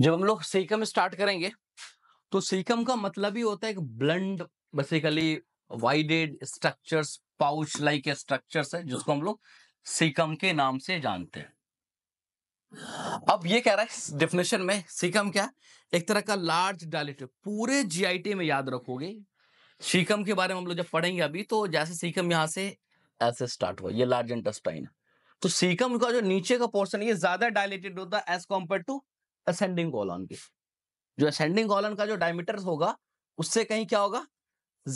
जब हम लोग सीकम स्टार्ट करेंगे तो सीकम का मतलब ही होता है एक ब्लंड बेसिकली वाइडेड स्ट्रक्चर्स पाउच लाइक स्ट्रक्चर्स है जिसको हम लोग सीकम के नाम से जानते हैं अब ये कह रहा है डेफिनेशन में सीकम क्या एक तरह का लार्ज डायलेटिव पूरे जीआईटी में याद रखोगे सीकम के बारे में हम लोग जब पढ़ेंगे अभी तो जैसे सीकम यहां से ऐसे स्टार्ट हुआ ये लार्ज इंटेस्टाइन तो सीकम का जो नीचे का पोर्सन ये ज्यादा डायलेटेड होता है as compared to ascending colon के जो असेंडिंग कॉलन का जो डायमीटर होगा उससे कहीं क्या होगा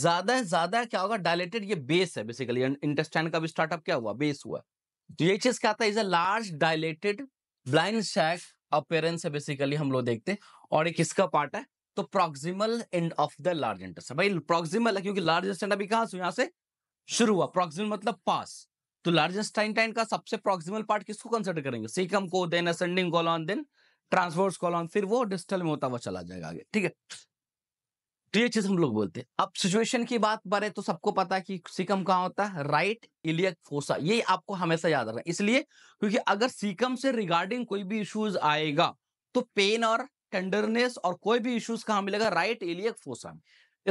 ज्यादा ज्यादा क्या होगा डायलेटेड ये बेस है बेसिकली इंटेस्टाइन का भी स्टार्टअप क्या हुआ बेस हुआ तो ये चीज क्या आता is a large dilated blind sac appearance है बेसिकली हम लोग देखते हैं और एक इसका पार्ट है तो proximal end of the large intestine भाई प्रोक्सिमल है क्योंकि लार्ज इंटेस्टाइन अभी कहां से यहां से शुरू हुआ प्रोक्सिमल मतलब पास तो लार्जेस्टाइन का सबसे प्रॉक्सिमल पार्ट किसको कंसिडर करेंगे सीकम को then ascending colon then transverse colon फिर वो डिस्टल में होता हुआ चला जाएगा आगे ठीक है तो ये चीज हम लोग बोलते हैं अब सिचुएशन की बात पर तो सबको पता है कि सीकम कहाँ होता है राइट इलियक फोसा ये आपको हमेशा याद रखना इसलिए क्योंकि अगर सीकम से रिगार्डिंग कोई भी इश्यूज आएगा तो पेन और टेंडरनेस और कोई भी इश्यूज कहाँ मिलेगा राइट इलियक फोसा में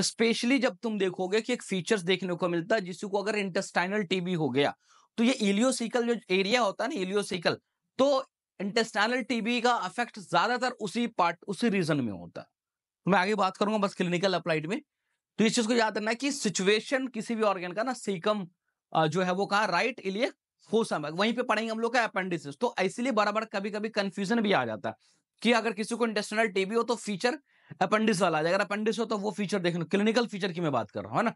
स्पेशली जब तुम देखोगे कि एक फीचर्स देखने को मिलता है जिसको अगर इंटेस्टाइनल टीबी हो गया तो ये इलियोसिकल जो एरिया होता है ना इलियोसिकल तो इंटेस्टाइनल टीबी का अफेक्ट ज्यादातर उसी पार्ट उसी रीजन में होता है तो मैं आगे बात करूंगा बस क्लिनिकल अप्लाइड में तो इस चीज को याद रखना कि सिचुएशन किसी भी ऑर्गेन का ना सीकम जो है वो कहा राइट इलिय फोसम है वहीं पे पढ़ेंगे हम लोग का अपेंडिसिस तो इसीलिए बराबर कभी कभी कंफ्यूजन भी आ जाता है कि अगर किसी को इंटेस्टाइनल टीबी हो तो फीचर अपेंडिस वाला आ जाए अगर अपेंडिस हो तो वो फीचर देखना क्लिनिकल फीचर की मैं बात कर रहा हूँ है ना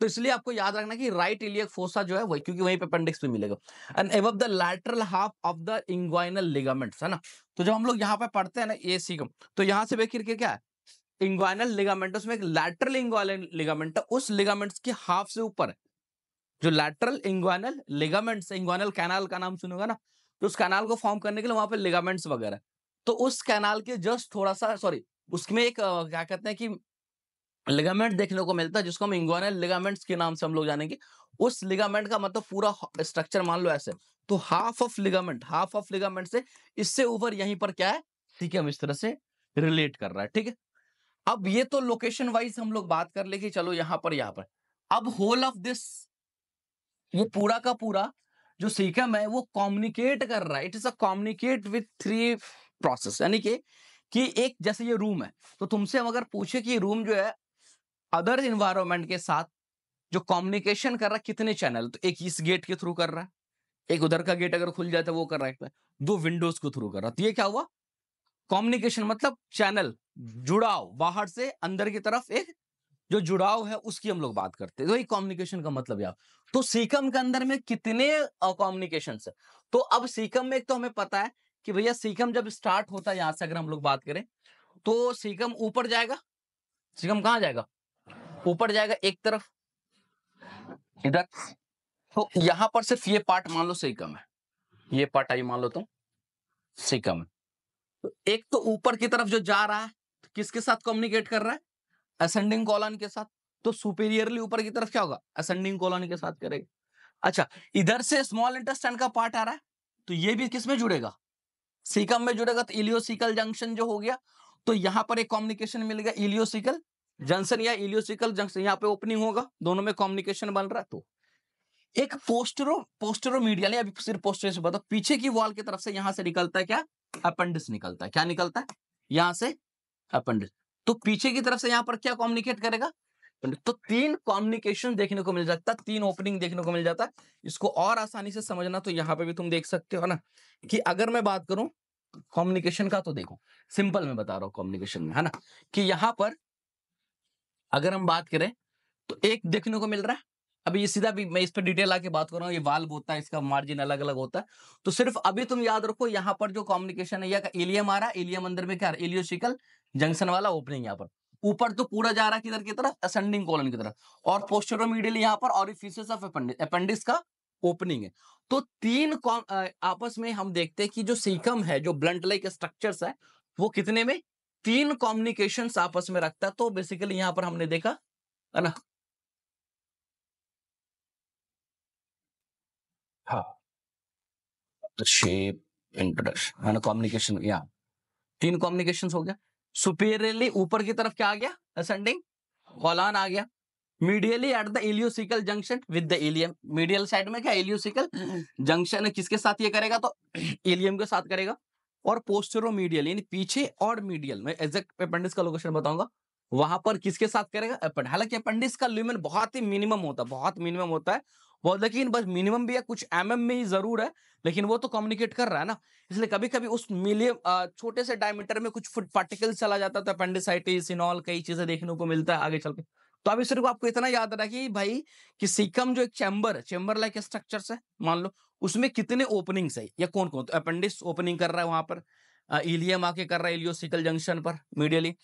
तो इसलिए आपको याद रखना कि राइट इलियक फोसा जो है वही क्योंकि वहीं पे अपेंडिक्स में मिलेगा and above the lateral half of the inguinal ligaments है ना तो जब हम लोग यहाँ पे पढ़ते हैं ना ए सी को तो यहाँ से बेखिर के क्या है इंग्वाइनल लिगामेंट उसमें एक लैटरल इंग्वाइनल लिगामेंट है उस लिगामेंट्स के हाफ से ऊपर है जो lateral inguinal ligaments inguinal canal का नाम सुनोगा ना तो उस कैनाल को फॉर्म करने के लिए वहां पर लिगामेंट्स वगैरह तो उस कैनाल के जस्ट थोड़ा सा सॉरी उसमें एक क्या कहते हैं कि लिगामेंट देखने को मिलता है जिसको हम इंग्वाइनल लिगामेंट्स के नाम से हम लोग जानेंगे उस लिगामेंट का मतलब पूरा स्ट्रक्चर मान लो ऐसे तो half of ligament half of ligament से इससे ऊपर यहीं पर क्या है ठीक है हम इस तरह से रिलेट कर रहा है ठीक है अब ये तो लोकेशन वाइज हम लोग बात कर ले कि चलो यहां पर यहां पर अब होल ऑफ दिस ये पूरा का पूरा जो सीकम है वो कॉम्युनिकेट कर रहा है it is a communicate with three process यानी कि कि एक जैसे ये रूम है तो तुमसे हम अगर पूछे कि रूम जो है अदर इन्वायरमेंट के साथ जो कम्युनिकेशन कर रहा है कितने चैनल तो एक इस गेट के थ्रू कर रहा है एक उधर का गेट अगर खुल जाता तो है वो कर रहा है दो विंडोज के थ्रू कर रहा तो ये क्या हुआ कम्युनिकेशन मतलब चैनल जुड़ाव बाहर से अंदर की तरफ एक जो जुड़ाव है उसकी हम लोग बात करते हैं वही तो कम्युनिकेशन का मतलब यार तो सीकम के अंदर में कितने कॉम्युनिकेशन है तो अब सीकम में एक तो हमें पता है कि भैया सीकम जब स्टार्ट होता है यहां से अगर हम लोग बात करें तो सीकम ऊपर जाएगा सीकम कहाँ जाएगा ऊपर जाएगा एक तरफ इधर तो यहां पर सिर्फ ये पार्ट मान लो सही कम है ये पार्ट आई मान लो तुम तो सही कम है तो एक तो ऊपर की तरफ जो जा रहा है तो किसके साथ कम्युनिकेट कर रहा है असेंडिंग कॉलन के साथ तो सुपीरियरली ऊपर की तरफ क्या होगा असेंडिंग कॉलन के साथ करेगा अच्छा इधर से स्मॉल इंटेस्टाइन का पार्ट आ रहा है तो ये भी किसमें जुड़ेगा सीकम में जुड़ेगा तो इलियोसिकल जंक्शन जो हो गया तो यहां पर एक कॉम्युनिकेशन मिलेगा इलियोसिकल जंक्शन या इलियोसिकल जंक्शन यहाँ पे ओपनिंग होगा दोनों में कॉम्युनिकेशन बन रहा है तो एक पोस्टरो पोस्टरो मीडियल या सिर्फ पोस्टर से बताओ पीछे की वॉल की तरफ से यहां से निकलता है क्या अपेंडिस निकलता है क्या निकलता है यहां से अपेंडिस तो पीछे की तरफ से यहां पर क्या कॉम्युनिकेट करेगा तो तीन कॉम्युनिकेशन देखने को मिल जाता है तीन ओपनिंग देखने को मिल जाता है इसको और आसानी से समझना तो यहाँ पे भी तुम देख सकते हो ना कि अगर मैं बात करूं कॉम्युनिकेशन का तो देखो सिंपल में बता रहा हूं कॉम्युनिकेशन में है ना कि यहाँ पर अगर हम बात करें तो एक देखने को मिल रहा है अभी ये सीधा भी मैं इस पर डिटेल आके बात कर रहा हूँ ये वाल्व होता है इसका मार्जिन अलग अलग होता है तो सिर्फ अभी तुम याद रखो यहाँ पर जो कॉम्युनिकेशन है यह एलियम आ रहा है एलियम अंदर में क्या शिकल जंक्शन वाला ओपनिंग यहाँ पर ऊपर तो पूरा जा रहा है किधर की तरफ असेंडिंग कॉलन की तरफ और मीडियल यहाँ पर और अपेंडिक्स का ओपनिंग है तो तीन आपस में हम देखते हैं कि जो सीकम है जो ब्लंट लाइक स्ट्रक्चर्स है वो कितने में तीन कॉम्युनिकेशन आपस में रखता है तो बेसिकली यहां पर हमने देखा है ना हाँ शेप इंट्रोडक्शन है ना कॉम्युनिकेशन या तीन कॉम्युनिकेशन हो गया सुपीरियरली ऊपर की तरफ क्या आ गया असेंडिंग कॉलान आ गया medially at the ileocaecal junction with the ileum medial side में क्या इलियोसिकल जंक्शन किसके साथ ये करेगा तो इलियम के साथ करेगा और पोस्टरो मीडियल यानी पीछे और मीडियल मैं एग्जैक्ट अपेंडिक्स का लोकेशन बताऊंगा वहां पर किसके साथ करेगा अपेंड हालांकि अपेंडिक्स का ल्यूमेन बहुत ही मिनिमम होता है बहुत मिनिमम होता है बहुत लेकिन बस मिनिमम भी है कुछ एम mm में ही जरूर है लेकिन वो तो कम्युनिकेट कर रहा है ना इसलिए कभी कभी उस मिलियम छोटे से डायमीटर में कुछ फुट पार्टिकल चला जाता है तो अपेंडिसाइटिस इनऑल कई चीजें देखने को मिलता है आगे चल के तो अब इस को आपको इतना याद रखना कि भाई कि सिकम जो एक चैम्बर है चैम्बर लाइक स्ट्रक्चर है मान लो उसमें कितने ओपनिंग्स है या कौन कौन तो अपेंडिक्स ओपनिंग कर रहा है वहां पर इलियम आके कर रहा है इलियोसिकल जंक्शन पर मीडियली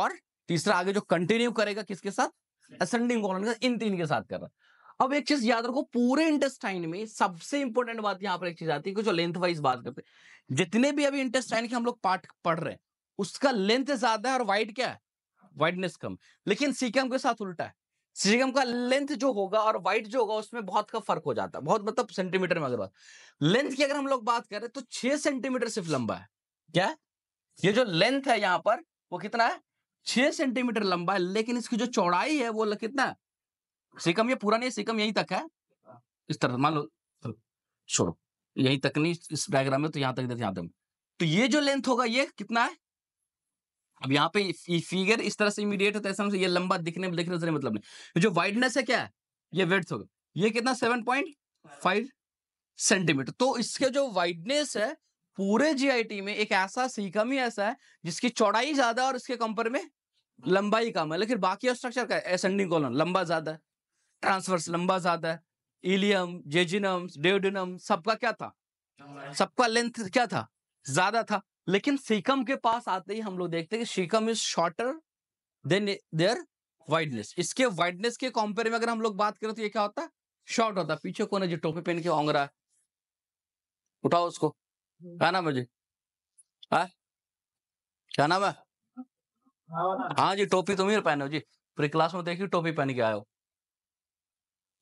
और तीसरा आगे जो कंटिन्यू करेगा किसके साथ असेंडिंग कॉलन का इन तीन के साथ कर रहा अब एक चीज याद रखो पूरे इंटेस्टाइन में सबसे इंपॉर्टेंट बात यहाँ पर एक चीज आती है कि जो लेंथ वाइज बात करते हैं जितने भी अभी इंटेस्टाइन के हम लोग पार्ट पढ़ रहे हैं उसका लेंथ ज्यादा है और वाइड क्या है वाइडनेस कम लेकिन सीकम के साथ उल्टा है सीकम का लेंथ जो होगा और वाइड जो होगा उसमें बहुत का फर्क हो जाता है बहुत मतलब सेंटीमीटर में अगर बात लेंथ की अगर हम लोग बात करें तो छह सेंटीमीटर सिर्फ लंबा है क्या ये जो लेंथ है यहाँ पर वो कितना है छह सेंटीमीटर लंबा है लेकिन इसकी जो चौड़ाई है वो कितना है सिकम ये पूरा नहीं सिकम यही तक है इस तरह मान लो छोड़ो यही तक नहीं इस डायग्राम में तो यहां तक यहां तक तो ये जो लेंथ होगा ये कितना है अब यहाँ पे फिगर इस तरह से इमीडिएट होता है तो ये लंबा दिखने में दिखने से मतलब नहीं जो वाइडनेस है क्या है ये वेड्थ होगा ये कितना सेवन पॉइंट फाइव सेंटीमीटर तो इसके जो वाइडनेस है पूरे जीआईटी में एक ऐसा सीकम ही ऐसा है जिसकी चौड़ाई ज्यादा और इसके कंपर में लंबाई कम है लेकिन बाकी स्ट्रक्चर का एसेंडिंग कॉलन लंबा ज्यादा ट्रांसफर्स ट्रांसवर्स लंबा ज्यादा है इलियम जेजिनम डेडिनम सबका क्या था सबका लेंथ क्या था ज्यादा था लेकिन सीकम के पास आते ही हम लोग देखते हैं कि caecum is shorter than their wideness इसके वाइडनेस के कॉम्पेयर में अगर हम लोग बात करें तो ये क्या होता है शॉर्ट होता है पीछे कौन है जो टोपी पहन के ओंगरा है उठाओ उसको हम्म। क्या नाम है जी है हाँ? क्या नाम है हाँ।, हाँ जी टोपी तुम ही पहने हो जी पूरी क्लास में देखी टोपी पहन के आए हो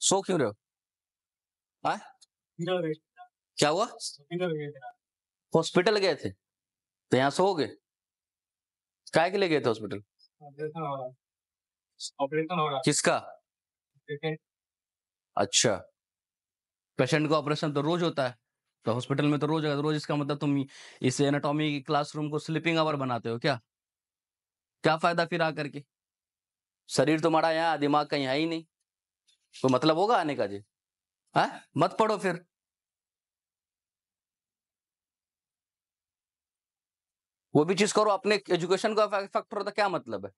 सो क्यों रहे हो हाँ? क्या हुआ हॉस्पिटल गए थे तो यहाँ सो गए काय के लिए गए थे हॉस्पिटल ऑपरेशन हो रहा किसका अच्छा पेशेंट का ऑपरेशन तो रोज होता है तो हॉस्पिटल में तो रोज होगा तो रोज इसका मतलब तुम इस एनाटॉमी की क्लासरूम को स्लीपिंग आवर बनाते हो क्या क्या फायदा फिर आ करके शरीर तुम्हारा यहाँ दिमाग कहीं है ही नहीं कोई तो मतलब होगा आने का जी है हाँ? मत पढ़ो फिर वो भी चीज करो अपने एजुकेशन को इफेक्ट करो तो क्या मतलब है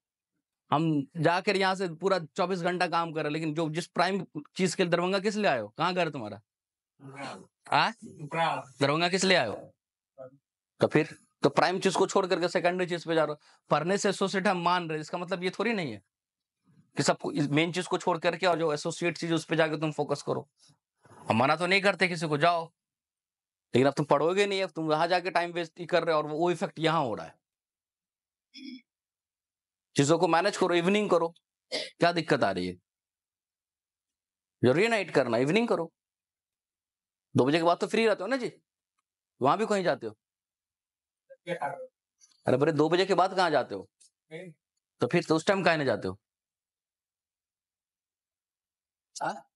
हम जाकर यहाँ से पूरा चौबीस घंटा काम कर रहे लेकिन जो जिस प्राइम चीज के लिए दरभंगा किस लिए आयो कहाँ घर तुम्हारा दरभंगा किस लिए आयो तो फिर तो प्राइम चीज को छोड़ करके सेकेंडरी चीज पे जा रहे हो पढ़ने से एसोसिएट हम मान रहे इसका मतलब ये थोड़ी नहीं है कि सबको मेन चीज को छोड़ करके और जो एसोसिएट चीज उस पर जाके तुम फोकस करो हम मना तो नहीं करते किसी को जाओ लेकिन अब तुम पढ़ोगे नहीं अब तुम वहां जाके टाइम वेस्ट ही कर रहे हो और वो इफेक्ट यहां हो रहा है चीजों को मैनेज करो इवनिंग करो क्या दिक्कत आ रही है जरूरी ना करना इवनिंग करो दो बजे के बाद तो फ्री रहते हो ना जी वहां भी कहीं जाते हो अरे बड़े दो बजे के बाद कहाँ जाते हो तो फिर तो उस टाइम कहा जाते हो आ? हाँ।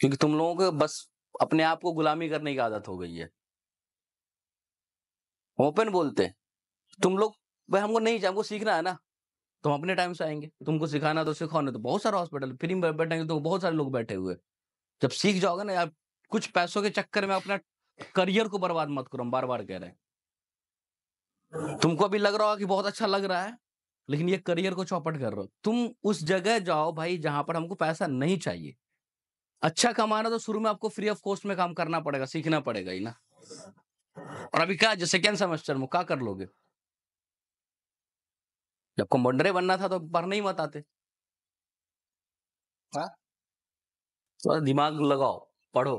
क्योंकि तुम लोगों को बस अपने आप को गुलामी करने की आदत हो गई है ओपन बोलते तुम लोग भाई हमको नहीं हमको सीखना है ना तुम अपने टाइम से आएंगे तुमको सिखाना तो सिखाओ ना तो बहुत सारे हॉस्पिटल फ्री में बैठेंगे तो बहुत सारे लोग बैठे हुए जब सीख जाओगे ना यार कुछ पैसों के चक्कर में अपना करियर को बर्बाद मत करो हम बार बार कह रहे हैं तुमको अभी लग रहा होगा कि बहुत अच्छा लग रहा है लेकिन ये करियर को चौपट कर रहे हो तुम उस जगह जाओ भाई जहां पर हमको पैसा नहीं चाहिए अच्छा कमाना तो शुरू में आपको फ्री ऑफ कॉस्ट में काम करना पड़ेगा सीखना पड़ेगा ही ना और अभी क्या सेकेंड सेमेस्टर में क्या कर लोगे जब कमांडरे बनना था तो पर नहीं मत आते तो दिमाग लगाओ पढ़ो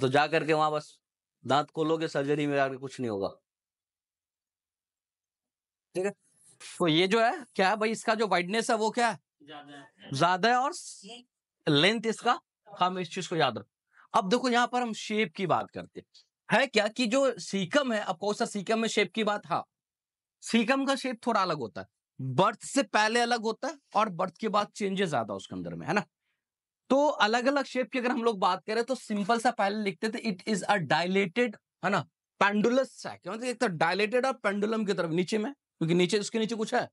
तो जा करके वहां बस दांत खोलोगे सर्जरी में आगे कुछ नहीं होगा ठीक है तो ये जो है क्या है भाई इसका जो वाइडनेस है वो क्या है ज्यादा है और लेंथ इसका हम इस चीज को याद रखें अब देखो यहाँ पर हम शेप की बात करते हैं है क्या कि जो सीकम है अब कौन सा सीकम में शेप की बात हाँ सीकम का शेप थोड़ा अलग होता है बर्थ से पहले अलग होता है और बर्थ के बाद चेंजेस आता है उसके अंदर में है ना तो अलग अलग शेप की अगर हम लोग बात करें तो सिंपल सा पहले लिखते थे इट इज अ डायलेटेड है ना पेंडुलस सैक मतलब एक तो डायलेटेड और पेंडुलम की तरफ नीचे में क्योंकि नीचे उसके नीचे कुछ है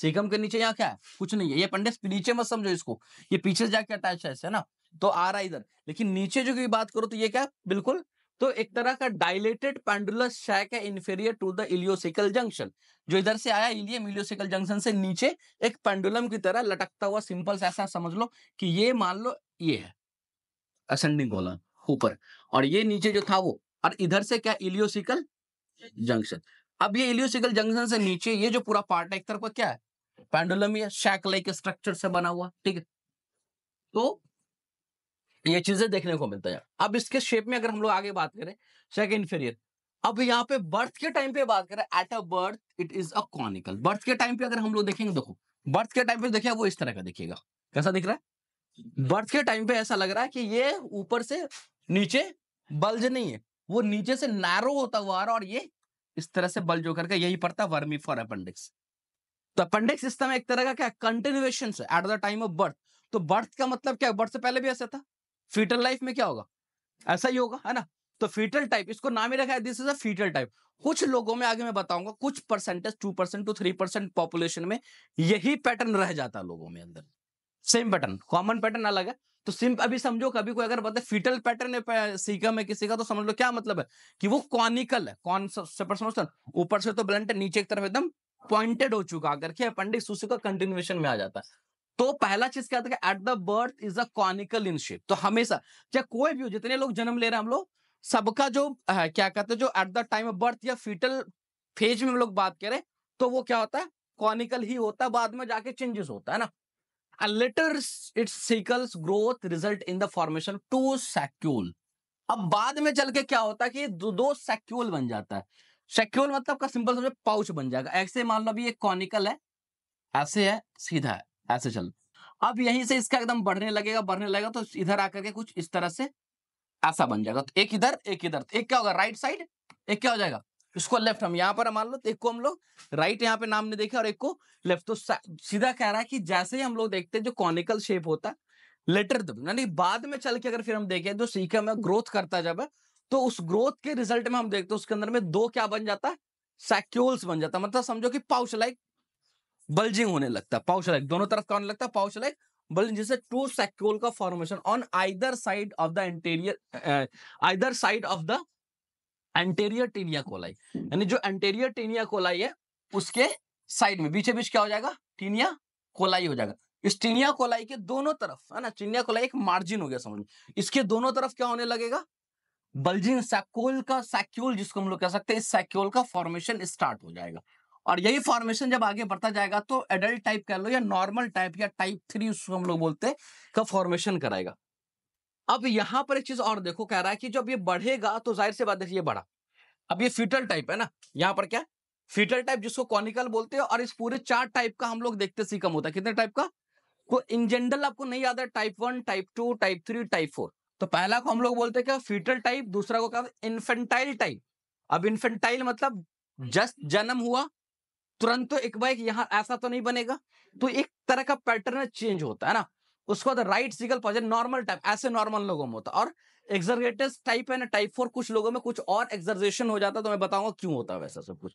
सीकम के नीचे यहाँ क्या है कुछ नहीं है ये पंडित नीचे मत समझो इसको ये पीछे जाके अटैच है ना तो आ रहा इधर लेकिन नीचे जो की बात करो तो ये क्या बिल्कुल तो एक तरह का डायलेटेड पेंडुलर शैक है inferior to the ileocaecal junction जो इधर से आया इलियम इलियोसिकल जंक्शन से नीचे एक पेंडुलम की तरह लटकता हुआ सिंपल से ऐसा समझ लो कि ये मान लो ये है असेंडिंग कॉलम ऊपर और ये नीचे जो था वो और इधर से क्या इलियोसिकल जंक्शन अब ये इलियोसिकल जंक्शन से नीचे ये जो पूरा पार्ट है एक तरफ क्या है पेंडुलम ये शैक लाइक स्ट्रक्चर से बना हुआ ठीक है तो ये चीजें देखने को मिलता है अब इसके शेप में अगर हम लोग आगे बात करें सेकेंड फेरियर अब यहाँ पे बर्थ के टाइम पे बात करें at a birth it is a conical birth के टाइम पे अगर हम लोग देखेंगे देखो बर्थ के टाइम पे देखिए वो इस तरह का देखिएगा कैसा दिख रहा है बर्थ के टाइम पे ऐसा लग रहा है कि ये ऊपर से नीचे बल्ज नहीं है वो नीचे से नैरो होता हुआ और ये इस तरह से बल्ज होकर यही पड़ता है वर्मी फॉर अपेंडिक्स तो अपेंडिक्स समय एक तरह का क्या कंटिन्यूएशन है at the time of birth तो बर्थ का मतलब क्या बर्थ से पहले भी ऐसा था फीटल लाइफ में क्या होगा ऐसा ही होगा है ना तो फीटल टाइप इसको नाम ही रखा है this is a foetal type कुछ लोगों में आगे मैं बताऊंगा कुछ percentage two percent two three percent population में यही पैटर्न रह जाता है लोगों में अंदर सेम पैटर्न कॉमन पैटर्न अलग है तो सिम अभी समझो कभी कोई अगर बताए फीटल पैटर्न सीखा में किसी का तो समझ लो क्या मतलब है कि वो कॉनिकल है कौन सा समझते ऊपर से तो ब्लंट नीचे की तरफ एकदम पॉइंटेड हो चुका करके पंडित सुशी का कंटिन्यूएशन में आ जाता है तो पहला चीज क्या था at the birth is a conical in shape तो हमेशा चाहे कोई भी हो जितने लोग जन्म ले रहे हैं हम लोग सबका जो आ, क्या कहते हैं जो at the time of birth या फीटल फेज में हम लोग बात करें तो वो क्या होता है कॉनिकल ही होता है बाद में जाके चेंजेस होता है ना and later its cycles growth result in the formation two saccule अब बाद में चल के क्या होता है कि दो, दो सेक्यूल बन जाता है सेक्यूल मतलब का सिंपल समझो पाउच बन जाएगा ऐसे मान लो अभी ये कॉनिकल है ऐसे है सीधा है ऐसे चल अब यहीं से इसका एकदम बढ़ने लगेगा बढ़ने लगेगा तो इधर आकर के कुछ इस तरह से ऐसा बन जाएगा तो एक इधर एक इधर एक क्या होगा राइट साइड एक क्या हो जाएगा इसको लेफ्ट हम यहाँ पर मान लो तो एक को हम लोग राइट यहाँ पे नाम ने देखे और एक को लेफ्ट तो सीधा कह रहा है कि जैसे ही हम लोग देखते हैं जो कॉनिकल शेप होता है लेटर यानी बाद में चल के अगर फिर हम देखें जो सीखा में ग्रोथ करता जब है तो उस ग्रोथ के रिजल्ट में हम देखते हैं उसके अंदर में दो क्या बन जाता है सैक्यूल्स बन जाता मतलब समझो कि पाउच लाइक बल्जिंग होने लगता है पाउच लाइक दोनों तरफ का होने लगता है पाउच लाइक बल्जिंग जिससे टू सेक्यूल का formation on either side of the anterior either side of the anterior taenia coli यानी जो एंटेरियर टीनिया कोलाई है उसके साइड में बीचे बीच क्या हो जाएगा टीनिया कोलाई हो जाएगा इस टीनिया कोलाई के दोनों तरफ है ना टीनिया कोलाई एक मार्जिन हो गया समझ इसके दोनों तरफ क्या होने लगेगा बल्जिंग सैक्यूल का सैक्यूल जिसको हम लोग कह सकते हैं इस सैक्यूल का फॉर्मेशन स्टार्ट हो जाएगा और यही फॉर्मेशन जब आगे बढ़ता जाएगा तो एडल्ट टाइप कह लो या नॉर्मल टाइप या टाइप थ्री उसको हम लोग बोलते हैं का फॉर्मेशन कराएगा अब यहां पर एक चीज और देखो कह रहा है कि जब ये बढ़ेगा तो जाहिर से बात देखिए ये बढ़ा अब ये फिटल टाइप है ना यहाँ पर क्या फिटल टाइप जिसको कॉनिकल बोलते हैं और इस पूरे चार टाइप का हम लोग देखते सी कम होता है कितने टाइप का तो इन जनरल आपको नहीं याद है type one type two type three type four तो पहला को हम लोग बोलते क्या फिटल टाइप दूसरा को क्या इन्फेंटाइल टाइप अब इन्फेंटाइल मतलब जस्ट जन्म हुआ तुरंत तो एक बाइक यहाँ ऐसा तो नहीं बनेगा तो एक तरह का पैटर्न चेंज होता है ना उसके बाद राइट सिगल पॉजन नॉर्मल टाइप ऐसे नॉर्मल लोगों में होता और एक्सरगेटस टाइप है ना टाइप फोर कुछ लोगों में कुछ और एक्सरजेशन हो जाता तो मैं बताऊंगा क्यों होता है वैसा सब कुछ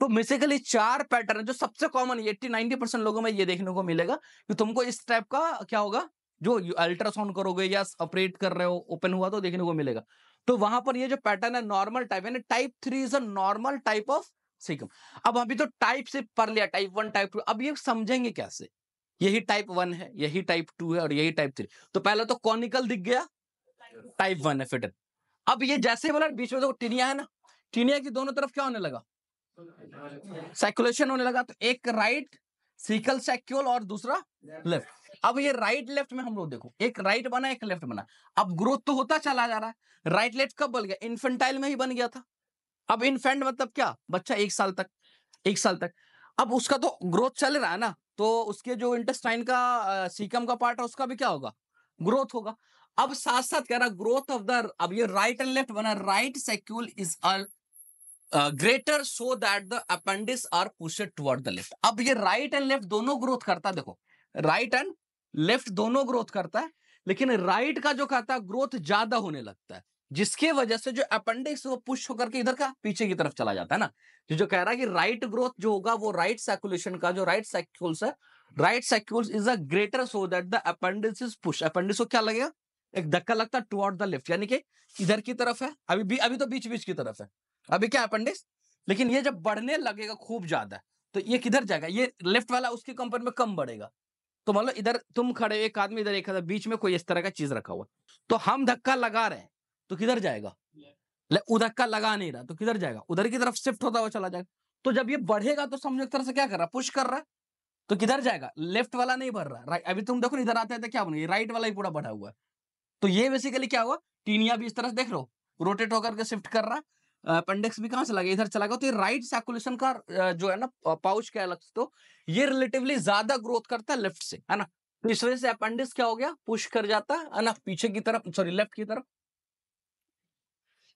तो बेसिकली चार पैटर्न जो सबसे कॉमन एट्टी नाइनटी परसेंट लोगों में ये देखने को मिलेगा कि तुमको इस टाइप का क्या होगा जो अल्ट्रासाउंड करोगे या ऑपरेट कर रहे हो ओपन हुआ तो देखने को मिलेगा तो वहां पर ये जो पैटर्न है नॉर्मल टाइप यानी type three is a normal type of ठीक अब अभी तो टाइप से पढ़ लिया टाइप वन टाइप टू अब ये समझेंगे कैसे यही टाइप वन है यही टाइप टू है और यही टाइप थ्री तो पहले तो कॉनिकल दिख गया टाइप वन है फिटर अब ये जैसे बोला बीच में तो है ना टिनिया की दोनों तरफ क्या होने लगा साइकुलेशन होने लगा तो एक राइट सीकल सैक्यूल और दूसरा लेफ्ट अब ये राइट लेफ्ट में हम लोग देखो एक राइट बना एक लेफ्ट बना अब ग्रोथ तो होता चला जा रहा है राइट लेफ्ट कब बन गया इन्फेंटाइल में ही बन गया था अब फेंड मतलब क्या बच्चा एक साल तक एक साल तक अब उसका तो ग्रोथ चल रहा है ना तो उसके जो इंटेस्टाइन का सीकम का पार्ट है उसका भी क्या होगा ग्रोथ होगा अब साथ साथ कह रहा ग्रोथ ऑफ द अब ये राइट एंड लेफ्ट बना right saccule is all greater so that the appendix are pushed toward the left अब ये राइट एंड लेफ्ट दोनों ग्रोथ करता है देखो राइट एंड लेफ्ट दोनों ग्रोथ करता है लेकिन राइट right का जो कहता है ग्रोथ ज्यादा होने लगता है जिसके वजह से जो अपेंडिक्स वो पुश होकर के इधर का पीछे की तरफ चला जाता है ना जो जो कह रहा है कि राइट ग्रोथ जो होगा वो राइट सर्कुलेशन का जो राइट सर्क्यूल्स है right saccules is a greater so that the appendix is push appendix को क्या लगेगा एक धक्का लगता है टुवर्ड द लेफ्ट यानी कि इधर की तरफ है अभी भी अभी तो बीच बीच की तरफ है अभी क्या अपेंडिक्स लेकिन ये जब बढ़ने लगेगा खूब ज्यादा तो ये किधर जाएगा ये लेफ्ट वाला उसके कंपेयर में कम बढ़ेगा तो मान लो इधर तुम खड़े एक आदमी इधर एक आदमी बीच में कोई इस तरह का चीज रखा हुआ तो हम धक्का लगा रहे हैं तो किधर जाएगा उधर का लगा नहीं रहा तो किधर जाएगा उधर की तरफ शिफ्ट होता हुआ चला जाएगा तो जब ये बढ़ेगा तो समझो एक तरह से क्या कर रहा है पुश कर रहा है तो किधर जाएगा लेफ्ट वाला नहीं भर रहा अभी तुम देखो इधर आते आते क्या बनेगा राइट वाला ही पूरा बढ़ा हुआ है तो ये बेसिकली क्या हुआ टीनिया भी इस तरह से देख लो रोटेट होकर के शिफ्ट कर रहा अपेंडिक्स भी कहां से लगे इधर चला गया तो ये राइट सर्कुलेशन का जो है ना पाउच क्या लग तो ये रिलेटिवली ज्यादा ग्रोथ करता है लेफ्ट से है ना तो इस वजह से अपेंडिक्स क्या हो गया पुश कर जाता है ना पीछे की तरफ सॉरी लेफ्ट की तरफ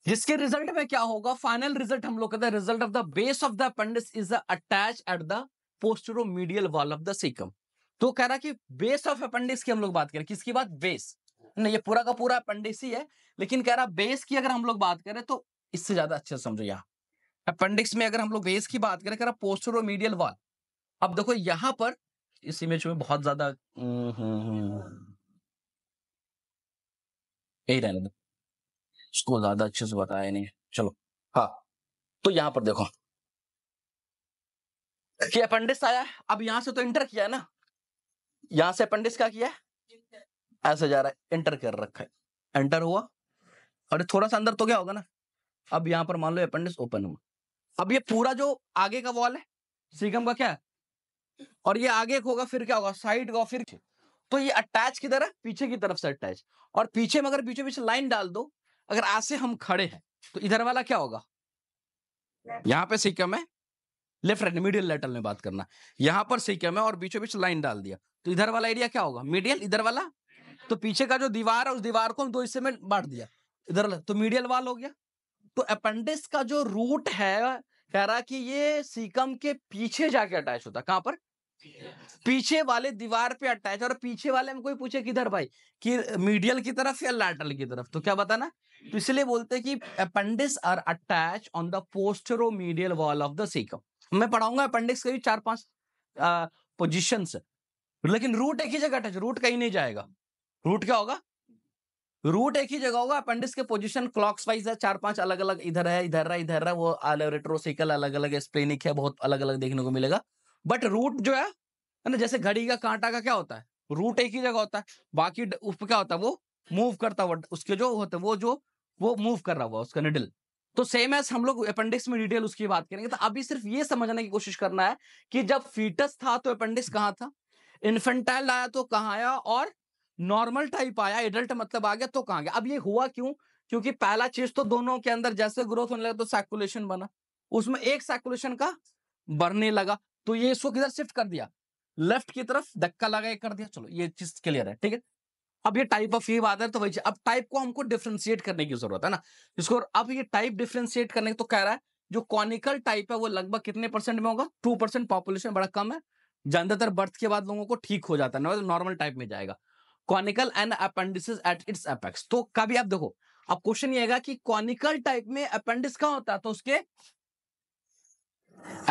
जिसके रिजल्ट में क्या होगा फाइनल रिजल्ट हम लोग कहते हैं result of the base of the appendix is attach at the postero medial wall of the caecum तो कह रहा कि बेस ऑफ अपेंडिक्स की हम लोग बात करें किसकी बात बेस नहीं ये पूरा का पूरा अपेंडिक्स ही है लेकिन कह रहा बेस की अगर हम लोग बात करें तो इससे ज्यादा अच्छा समझो यहाँ अपेंडिक्स में अगर हम लोग बेस की बात करें कह रहा पोस्टरो मीडियल वॉल अब देखो यहां पर इस इमेज में बहुत ज्यादा हम्म, हम्म, हम्म। यही रहने इसको ज्यादा अच्छे से बताया नहीं चलो हाँ तो यहां पर देखो कि अपेंडिक्स आया अब यहां से तो इंटर किया है ना यहां से अपेंडिक्स का किया है ऐसे जा रहा है इंटर कर रखा है एंटर हुआ अरे थोड़ा सा अंदर तो क्या होगा ना अब यहां पर मान लो अपेंडिक्स ओपन हुआ अब ये पूरा जो आगे का वॉल है सीगम का क्या है और ये आगे होगा फिर क्या होगा साइड का फिर तो ये अटैच किधर है पीछे की तरफ से अटैच और पीछे में अगर पीछे पीछे लाइन डाल दो अगर आज से हम खड़े हैं तो इधर वाला क्या होगा यहां पे सही क्या मैं लेफ्ट राइट मीडियल लेटर में बात करना यहां पर सही क्या मैं और बीचों बीच लाइन डाल दिया तो इधर वाला एरिया क्या होगा मीडियल इधर वाला तो पीछे का जो दीवार है उस दीवार को हम दो हिस्से में बांट दिया इधर तो मीडियल वाल हो गया तो अपेंडिक्स का जो रूट है कह रहा कि ये सीकम के पीछे जाके अटैच होता है कहां पर पीछे वाले दीवार पे अटैच और पीछे वाले में कोई पूछे किधर भाई कि मीडियल की तरफ या लैटरल की तरफ तो क्या बताना तो हम्म। इसलिए बोलते हैं कि appendix are attach on the postero medial wall of the caecum मैं पढ़ाऊंगा अपेंडिक्स के भी चार पांच पोजिशन लेकिन रूट एक ही जगह अटैच रूट कहीं नहीं जाएगा रूट क्या होगा रूट एक ही जगह होगा अपेंडिक्स के पोजीशन क्लॉक्स वाइज है चार पांच अलग अलग इधर है इधर है इधर है वो रेट्रोसिकल अलग अलग स्प्लेनिक है बहुत अलग अलग देखने को मिलेगा बट रूट जो है ना जैसे घड़ी का कांटा का क्या होता है रूट एक ही जगह होता है बाकी उप क्या होता है वो मूव करता हुआ उसके जो होते वो जो वो मूव कर रहा हुआ उसका निडल तो सेम एज हम लोग अपेंडिक्स में डिटेल उसकी बात करेंगे तो अभी सिर्फ ये समझने की कोशिश करना है कि जब फीटस था तो अपेंडिक्स कहाँ था इन्फेंटाइल आया तो कहाँ आया और नॉर्मल टाइप आया एडल्ट मतलब आ गया तो कहाँ गया अब ये हुआ क्यों क्योंकि पहला चीज तो दोनों के अंदर जैसे ग्रोथ होने लगा तो सैकुलेशन बना उसमें एक सैकुलेशन का बढ़ने लगा तो ये इसको किधर शिफ्ट कर दिया लेफ्ट की तरफ धक्का लगा कर दिया चलो ये चीज क्लियर है ठीक है अब ये टाइप ऑफ ही बात है तो वही अब टाइप को हमको डिफ्रेंशिएट करने की जरूरत है ना इसको अब ये टाइप डिफ्रेंशिएट करने तो कह रहा है जो कॉनिकल टाइप है वो लगभग कितने परसेंट में होगा टू परसेंट पॉपुलेशन बड़ा कम है ज्यादातर बर्थ के बाद लोगों को ठीक हो जाता है नॉर्मल मतलब टाइप में जाएगा conical and appendix at its apex तो कभी आप देखो अब क्वेश्चन ये है कि कॉनिकल टाइप में अपेंडिस कहाँ होता है तो उसके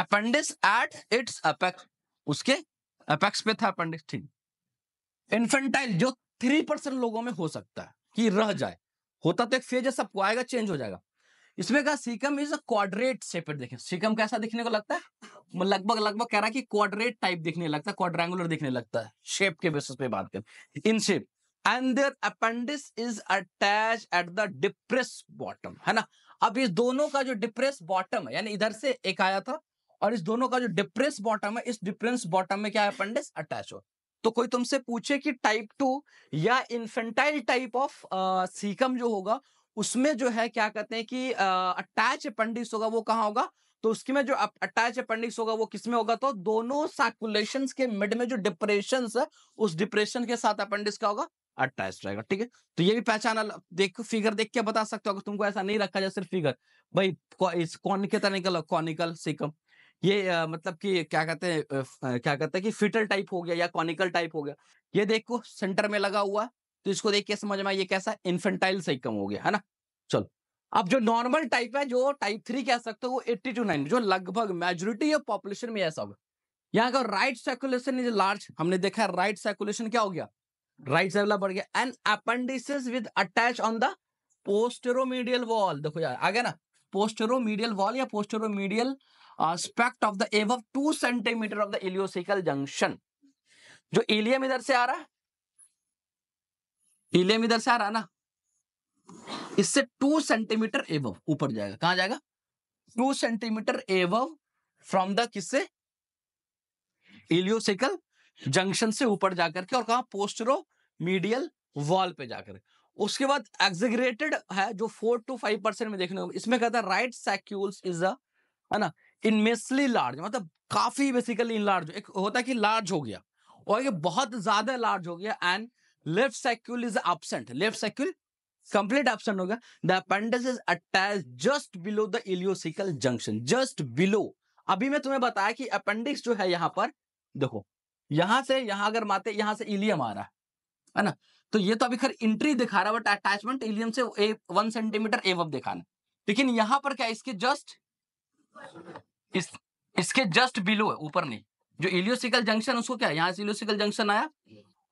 अपेंडिक्स एट इट्स अपेक्स उसके अपेक्स पे था अपेंडिक्स ठीक इन्फेंटाइल जो थ्री परसेंट लोगों में हो सकता है कि रह जाए होता तो एक फेज है सबको आएगा चेंज हो जाएगा इसमें कहा caecum is a quadrate shaped देखें सीकम कैसा दिखने को लगता है लगभग लगभग कह रहा है कि क्वाड्रेट टाइप दिखने लगता है क्वाड्रेंगुलर दिखने लगता है शेप के बेसिस पे बात करें in shape and their appendix is attach at the depressed bottom है ना अब इस दोनों का जो डिप्रेस बॉटम है यानी इधर से एक आया था और इस दोनों का जो डिप्रेस बॉटम है इस डिप्रेस बॉटम में क्या है अटैच हो तो कोई तुमसे पूछे कि टाइप टू या इन्फेंटाइल टाइप ऑफ सीकम जो होगा उसमें जो है क्या कहते हैं कि अटैच अपेंडिक्स होगा वो कहाँ होगा तो उसकी में जो अटैच अपेंडिक्स होगा वो किसमें होगा तो दोनों सर्कुलेशन के मिड में जो डिप्रेशन है उस डिप्रेशन के साथ अपेंडिक्स का होगा अट्ठाईस रहेगा ठीक है तो ये भी पहचान देख फिगर देख के बता सकते हो अगर तुमको ऐसा नहीं रखा जाए सिर्फ फिगर भाई इस तरह निकल कॉनिकल सिकम ये आ, मतलब कि क्या कहते हैं क्या कहते हैं कि फिटल टाइप हो गया या कॉनिकल टाइप हो गया ये देखो सेंटर में लगा हुआ तो इसको देख के समझ में ये कैसा इन्फेंटाइल सिकम हो गया है ना चलो अब जो नॉर्मल टाइप है जो टाइप थ्री कह सकते हो वो एट्टी टू नाइन जो लगभग मेजोरिटी ऑफ पॉपुलेशन में ऐसा होगा यहाँ का राइट सर्कुलेशन इज लार्ज हमने देखा है राइट सर्कुलेशन क्या हो गया राइट साइड वाला बढ़ गया and appendices with attach on the posteromedial wall देखो यार आ गया ना पोस्टेरोमीडियल वॉल या posteromedial aspect of the above two centimetre of the ileocaecal junction जो इलियम इधर से आ रहा है इलियम इधर से आ रहा है ना इससे टू सेंटीमीटर एव ऊपर जाएगा कहां जाएगा two centimetre above from the किससे इलियोसिकल जंक्शन से ऊपर जाकर के और कहा पोस्टरो मीडियल वॉल पे जाकर उसके बाद एग्जिग्रेटेड है जो फोर टू फाइव परसेंट में देखने को इसमें कहता है राइट सैक्यूल्स इज अ है ना इनमेसली लार्ज मतलब काफी बेसिकली इन लार्ज एक होता है कि लार्ज हो गया और ये बहुत ज्यादा लार्ज हो गया and left saccule is absent left saccule complete absent हो गया the appendix is attach just below the ileocaecal junction just below अभी मैं तुम्हें बताया कि अपेंडिक्स जो है यहां पर देखो यहां से यहां अगर माते यहां से इलियम आ रहा है ना तो ये तो अभी खर इंट्री दिखा रहा है बट अटैचमेंट इलियम से ए, वन सेंटीमीटर एवब दिखाना लेकिन यहां पर क्या इसके जस्ट इस, इसके जस्ट बिलो है ऊपर नहीं जो इलियोसिकल जंक्शन उसको क्या यहां से इलियोसिकल जंक्शन आया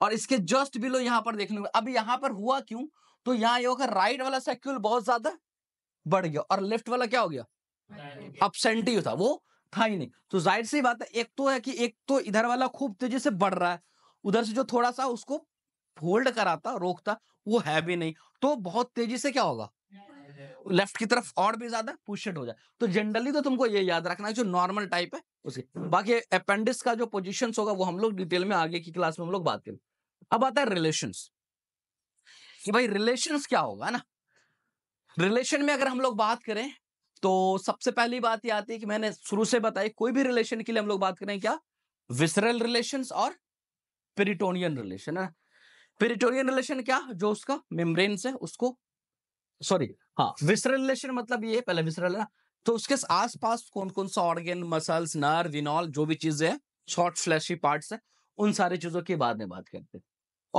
और इसके जस्ट बिलो यहां पर देखने को अब यहां पर हुआ क्यों तो यहां ये होगा राइट वाला सेक्यूल बहुत ज्यादा बढ़ गया और लेफ्ट वाला क्या हो गया अपसेंटी था वो था ही नहीं तो जाहिर सी बात है एक तो है कि एक तो इधर वाला खूब तेजी से बढ़ रहा है उधर से जो थोड़ा सा उसको होल्ड कराता रोकता वो है भी नहीं तो बहुत तेजी से क्या होगा लेफ्ट की तरफ और भी ज्यादा पुशेड हो जाए तो जनरली तो तुमको ये याद रखना है जो नॉर्मल टाइप है उसके बाकी अपेंडिक्स का जो पोजिशन होगा वो हम लोग डिटेल में आगे की क्लास में हम लोग बात करें अब आता है रिलेशन कि भाई रिलेशन क्या होगा ना रिलेशन में अगर हम लोग बात करें तो सबसे पहली बात यह आती है कि मैंने शुरू से बताई कोई भी रिलेशन के लिए हम लोग बात करें क्या विसरल रिलेशन और पेरिटोनियन रिलेशन है पेरिटोनियन रिलेशन क्या जो उसका मेम्ब्रेन से उसको सॉरी हाँ विसरल रिलेशन मतलब ये पहले विसरल है ना तो उसके आसपास कौन कौन सा ऑर्गेन मसल्स नर्व विनॉल जो भी चीजें हैं शॉर्ट फ्लैशी पार्ट्स है उन सारी चीजों के बाद में बात करते हैं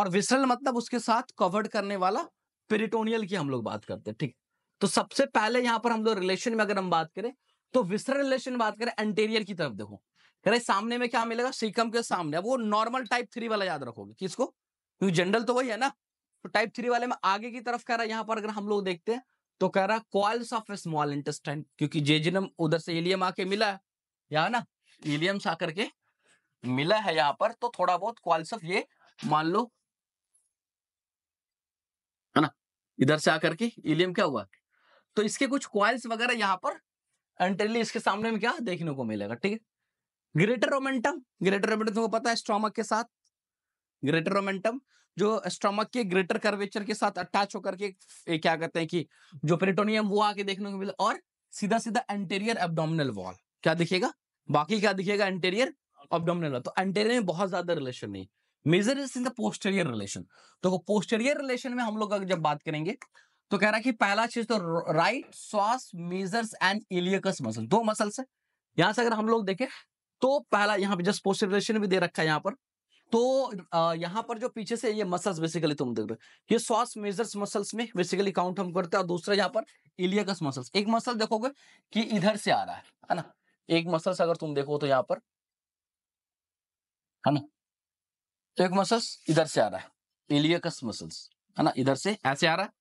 और विसरल मतलब उसके साथ कवर्ड करने वाला पेरिटोनियल की हम लोग बात करते हैं ठीक तो सबसे पहले यहां पर हम लोग रिलेशन में अगर हम बात करें तो विसरल रिलेशन बात करें एंटेरियर की तरफ देखो करें सामने में क्या मिलेगा सीकम के सामने वो नॉर्मल टाइप थ्री वाला याद रखोगे किसको क्योंकि जनरल तो वही है ना तो टाइप थ्री वाले में आगे की तरफ कह रहा है यहाँ पर अगर हम लोग देखते हैं तो कह रहा है coils of a small intestine क्योंकि जेजिनम उधर से एलियम आके मिला है यहाँ ना एलियम से आकर के मिला है यहाँ पर तो थोड़ा बहुत कॉल्स ऑफ ये मान लो है ना इधर से आकर के एलियम क्या हुआ तो इसके कुछ क्वाइल्स वगैरह यहाँ पर एंटरली इसके सामने में क्या देखने को मिलेगा ठीक है ग्रेटर रोमेंटम ग्रेटर रोमेंटम तुमको पता है स्ट्रोमक के साथ ग्रेटर रोमेंटम जो स्टोमक के ग्रेटर कर्वेचर के साथ अटैच होकर के क्या कहते हैं कि जो पेरिटोनियम वो आके देखने को मिलेगा और सीधा सीधा एंटेरियर एबडोमिनल वॉल क्या दिखेगा बाकी क्या दिखेगा एंटेरियर एबडोमिनल वॉल तो एंटेरियर में बहुत ज्यादा रिलेशन नहीं major is in the posterior relation तो पोस्टेरियर रिलेशन में हम लोग जब बात करेंगे तो कह रहा है कि पहला चीज तो right psoas major and iliacus muscle दो मसल से यहां से अगर हम लोग देखें तो पहला यहाँ पे जस्ट पोस्टिवेशन भी दे रखा है यहाँ पर तो यहाँ पर जो पीछे से ये मसल्स बेसिकली तुम देख रहे हो ये सॉस मेजर्स मसल्स में बेसिकली काउंट हम करते हैं और दूसरा यहाँ पर इलियकस मसल्स एक मसल देखोगे कि इधर से आ रहा है है ना एक मसल्स अगर तुम देखो तो यहाँ पर है ना एक मसल्स इधर से आ रहा है इलियकस मसल्स है ना इधर से ऐसे आ रहा है